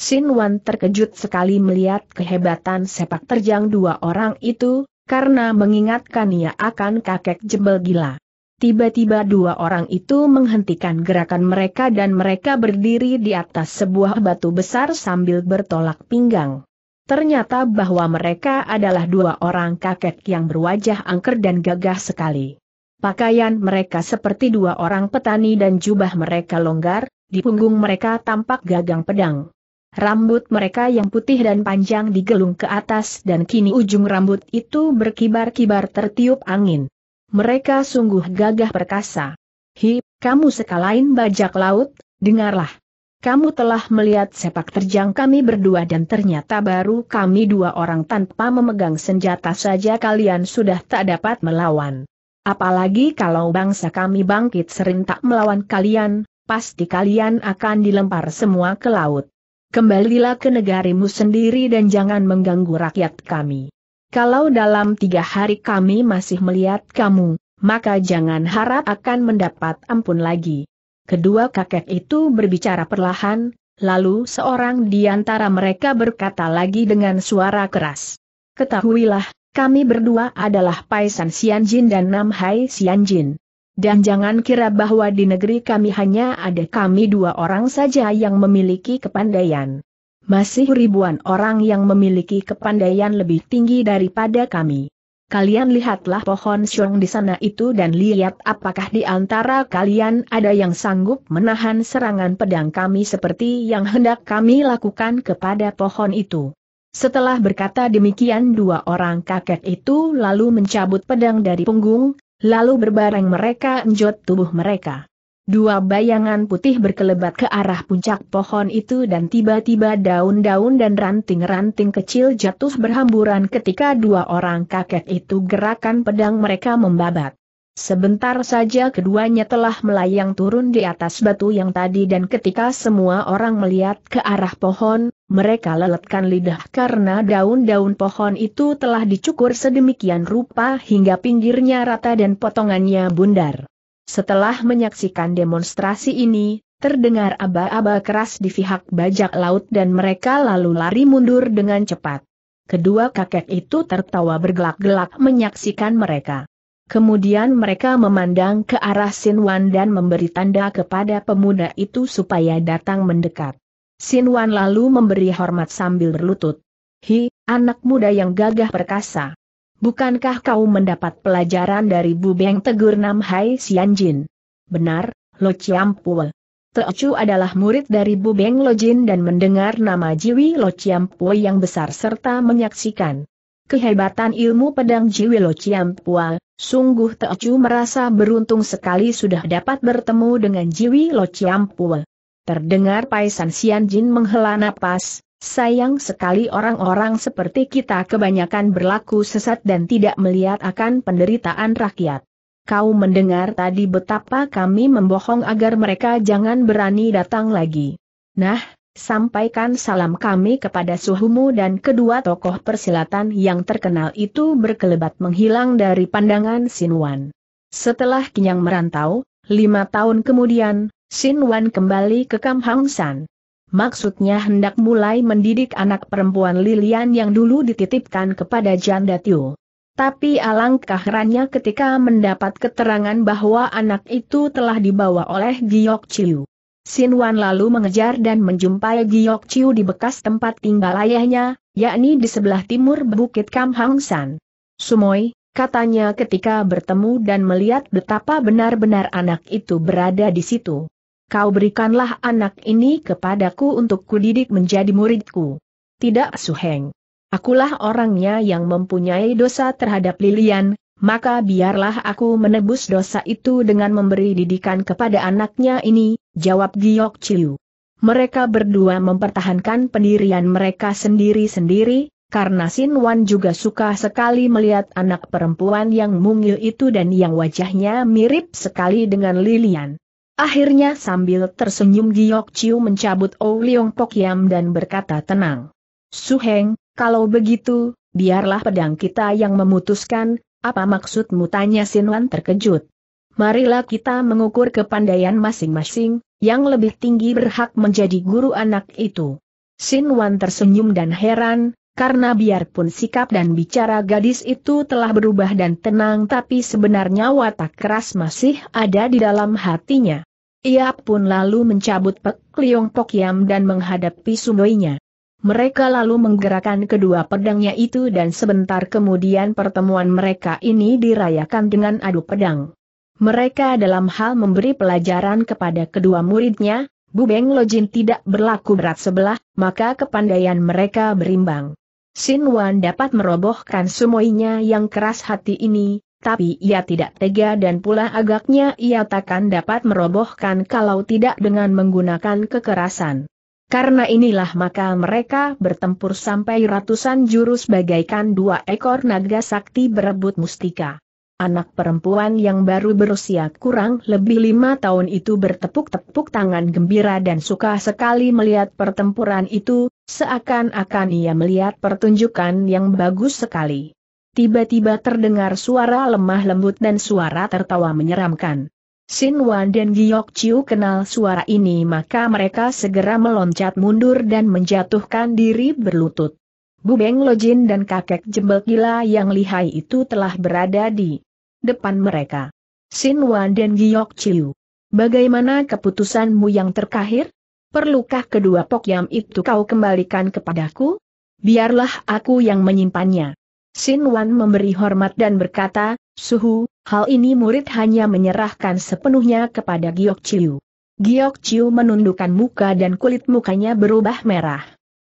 Sin Wan terkejut sekali melihat kehebatan sepak terjang dua orang itu, karena mengingatkan ia akan kakek jebel gila. Tiba-tiba dua orang itu menghentikan gerakan mereka dan mereka berdiri di atas sebuah batu besar sambil bertolak pinggang. Ternyata bahwa mereka adalah dua orang kakek yang berwajah angker dan gagah sekali. Pakaian mereka seperti dua orang petani dan jubah mereka longgar, di punggung mereka tampak gagang pedang. Rambut mereka yang putih dan panjang digelung ke atas dan kini ujung rambut itu berkibar-kibar tertiup angin. Mereka sungguh gagah perkasa. Hi, kamu sekalain bajak laut, dengarlah. Kamu telah melihat sepak terjang kami berdua dan ternyata baru kami dua orang tanpa memegang senjata saja kalian sudah tak dapat melawan. Apalagi kalau bangsa kami bangkit serentak melawan kalian, pasti kalian akan dilempar semua ke laut kembalilah ke negarimu sendiri dan jangan mengganggu rakyat kami. Kalau dalam tiga hari kami masih melihat kamu, maka jangan harap akan mendapat ampun lagi. Kedua kakek itu berbicara perlahan, lalu seorang di antara mereka berkata lagi dengan suara keras. Ketahuilah, kami berdua adalah Paisan San Jin dan Nam Hai Jin. Dan jangan kira bahwa di negeri kami hanya ada kami dua orang saja yang memiliki kepandaian. Masih ribuan orang yang memiliki kepandaian lebih tinggi daripada kami. Kalian lihatlah pohon siung di sana itu dan lihat apakah di antara kalian ada yang sanggup menahan serangan pedang kami seperti yang hendak kami lakukan kepada pohon itu. Setelah berkata demikian dua orang kakek itu lalu mencabut pedang dari punggung, lalu berbareng mereka enjot tubuh mereka. Dua bayangan putih berkelebat ke arah puncak pohon itu dan tiba-tiba daun-daun dan ranting-ranting kecil jatuh berhamburan ketika dua orang kakek itu gerakan pedang mereka membabat. Sebentar saja keduanya telah melayang turun di atas batu yang tadi dan ketika semua orang melihat ke arah pohon, mereka leletkan lidah karena daun-daun pohon itu telah dicukur sedemikian rupa hingga pinggirnya rata dan potongannya bundar. Setelah menyaksikan demonstrasi ini, terdengar aba-aba keras di pihak bajak laut dan mereka lalu lari mundur dengan cepat. Kedua kakek itu tertawa bergelak-gelak menyaksikan mereka. Kemudian mereka memandang ke arah Wan dan memberi tanda kepada pemuda itu supaya datang mendekat. Wan lalu memberi hormat sambil berlutut. Hi, anak muda yang gagah perkasa. Bukankah kau mendapat pelajaran dari Bu Beng Tegur Nam Hai Jin? Benar, Lo Chiampue. Teocu adalah murid dari Bu Beng Lo Jin dan mendengar nama Jiwi Lo Pue yang besar serta menyaksikan Kehebatan ilmu pedang Jiwilo Ciampua, sungguh Teocu merasa beruntung sekali sudah dapat bertemu dengan Jiwilo Ciampua. Terdengar Paisan Sian Jin menghela napas, sayang sekali orang-orang seperti kita kebanyakan berlaku sesat dan tidak melihat akan penderitaan rakyat. Kau mendengar tadi betapa kami membohong agar mereka jangan berani datang lagi. Nah, Sampaikan salam kami kepada suhumu dan kedua tokoh persilatan yang terkenal itu berkelebat menghilang dari pandangan Sinwan. Setelah Kinyang merantau, lima tahun kemudian, Sinwan kembali ke Hang San. Maksudnya hendak mulai mendidik anak perempuan Lilian yang dulu dititipkan kepada janda Tiu. Tapi alangkah herannya ketika mendapat keterangan bahwa anak itu telah dibawa oleh Giok Chiu. Sin Wan lalu mengejar dan menjumpai Giok Chiu di bekas tempat tinggal ayahnya, yakni di sebelah timur Bukit Kam Hang San. Sumoy, katanya ketika bertemu dan melihat betapa benar-benar anak itu berada di situ. Kau berikanlah anak ini kepadaku untuk kudidik menjadi muridku. Tidak Suheng. Akulah orangnya yang mempunyai dosa terhadap Lilian, maka biarlah aku menebus dosa itu dengan memberi didikan kepada anaknya ini, jawab Giok Chiu. Mereka berdua mempertahankan pendirian mereka sendiri-sendiri, karena Sin Wan juga suka sekali melihat anak perempuan yang mungil itu dan yang wajahnya mirip sekali dengan Lilian. Akhirnya sambil tersenyum Giok Chiu mencabut Ou Leong Pok Yam dan berkata tenang. Suheng, kalau begitu, biarlah pedang kita yang memutuskan, apa maksudmu tanya Sinwan terkejut? Marilah kita mengukur kepandaian masing-masing, yang lebih tinggi berhak menjadi guru anak itu. Sinwan tersenyum dan heran, karena biarpun sikap dan bicara gadis itu telah berubah dan tenang tapi sebenarnya watak keras masih ada di dalam hatinya. Ia pun lalu mencabut pek Liong Pokyam dan menghadapi sungainya. Mereka lalu menggerakkan kedua pedangnya itu dan sebentar kemudian pertemuan mereka ini dirayakan dengan adu pedang. Mereka dalam hal memberi pelajaran kepada kedua muridnya, Bu Beng Lojin tidak berlaku berat sebelah, maka kepandaian mereka berimbang. Sin Wan dapat merobohkan semuanya yang keras hati ini, tapi ia tidak tega dan pula agaknya ia takkan dapat merobohkan kalau tidak dengan menggunakan kekerasan. Karena inilah maka mereka bertempur sampai ratusan jurus bagaikan dua ekor naga sakti berebut mustika. Anak perempuan yang baru berusia kurang lebih lima tahun itu bertepuk-tepuk tangan gembira dan suka sekali melihat pertempuran itu, seakan-akan ia melihat pertunjukan yang bagus sekali. Tiba-tiba terdengar suara lemah lembut dan suara tertawa menyeramkan. Sin Wan dan Giok Chiu kenal suara ini maka mereka segera meloncat mundur dan menjatuhkan diri berlutut. Bubeng Lojin dan kakek jembel gila yang lihai itu telah berada di depan mereka. Sin Wan dan Giok Chiu. Bagaimana keputusanmu yang terakhir? Perlukah kedua pokyam itu kau kembalikan kepadaku? Biarlah aku yang menyimpannya. Sin Wan memberi hormat dan berkata, Suhu, hal ini murid hanya menyerahkan sepenuhnya kepada Giok Chiu. Giok Chiu menundukkan muka dan kulit mukanya berubah merah.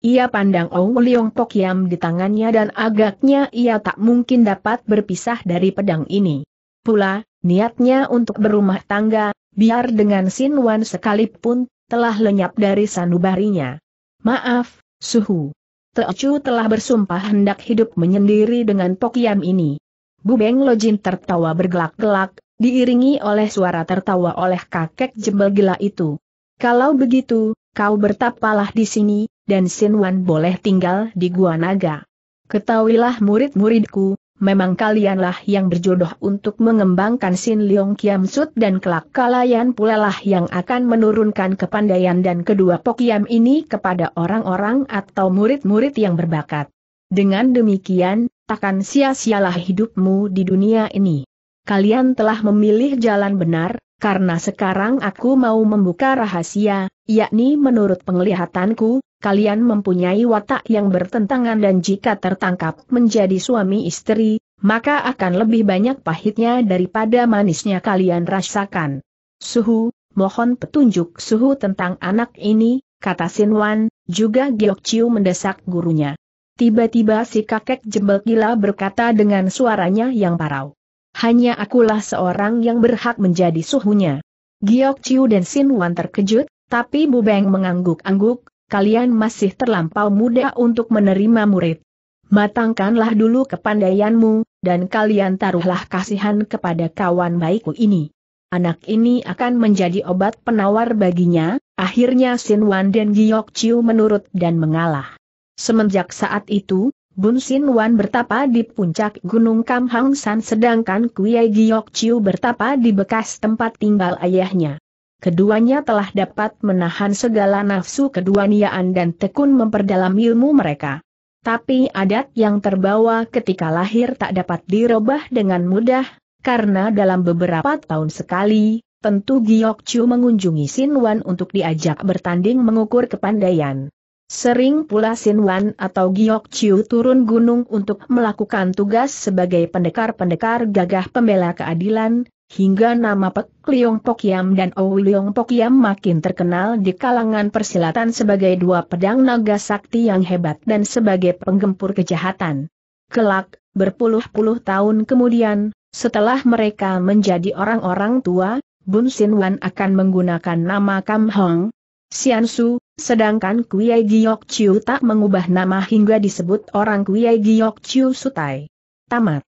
Ia pandang Ong Leong Pok Yam di tangannya dan agaknya ia tak mungkin dapat berpisah dari pedang ini. Pula, niatnya untuk berumah tangga, biar dengan Sin Wan sekalipun, telah lenyap dari sanubarinya. Maaf, Suhu. Teocu telah bersumpah hendak hidup menyendiri dengan Yam ini. Bubeng Lojin tertawa bergelak-gelak, diiringi oleh suara tertawa oleh kakek jembel gila itu. Kalau begitu, kau bertapalah di sini, dan Wan boleh tinggal di Gua Naga. Ketahuilah murid-muridku, memang kalianlah yang berjodoh untuk mengembangkan Sin Leong Kiam Sut dan kelak kalian pula lah yang akan menurunkan kepandaian dan kedua Pokiam ini kepada orang-orang atau murid-murid yang berbakat. Dengan demikian, takkan sia-sialah hidupmu di dunia ini. Kalian telah memilih jalan benar, karena sekarang aku mau membuka rahasia, yakni menurut penglihatanku, kalian mempunyai watak yang bertentangan dan jika tertangkap menjadi suami istri, maka akan lebih banyak pahitnya daripada manisnya kalian rasakan. Suhu, mohon petunjuk suhu tentang anak ini, kata Sinwan, juga Giok Chiu mendesak gurunya. Tiba-tiba si kakek jembel gila berkata dengan suaranya yang parau. Hanya akulah seorang yang berhak menjadi suhunya. Giok Chiu dan Sin Wan terkejut, tapi Bu Beng mengangguk-angguk, kalian masih terlampau muda untuk menerima murid. Matangkanlah dulu kepandaianmu, dan kalian taruhlah kasihan kepada kawan baikku ini. Anak ini akan menjadi obat penawar baginya, akhirnya Sin Wan dan Giok Chiu menurut dan mengalah. Semenjak saat itu, Bun Sin Wan bertapa di puncak Gunung Kam Hang San sedangkan Kuei Giok Chiu bertapa di bekas tempat tinggal ayahnya. Keduanya telah dapat menahan segala nafsu keduniaan dan tekun memperdalam ilmu mereka. Tapi adat yang terbawa ketika lahir tak dapat dirubah dengan mudah, karena dalam beberapa tahun sekali, tentu Giok Chiu mengunjungi Sin Wan untuk diajak bertanding mengukur kepandaian. Sering pula Sin Wan atau Giok Chiu turun gunung untuk melakukan tugas sebagai pendekar-pendekar gagah pembela keadilan, hingga nama Pek Liong Pok Yam dan Ou Liong Pok Yam makin terkenal di kalangan persilatan sebagai dua pedang naga sakti yang hebat dan sebagai penggempur kejahatan. Kelak, berpuluh-puluh tahun kemudian, setelah mereka menjadi orang-orang tua, Bun Sin Wan akan menggunakan nama Kam Hong, Su, sedangkan Kuei Giok Chiu tak mengubah nama hingga disebut orang Kuei Giok Chiu Sutai. Tamat.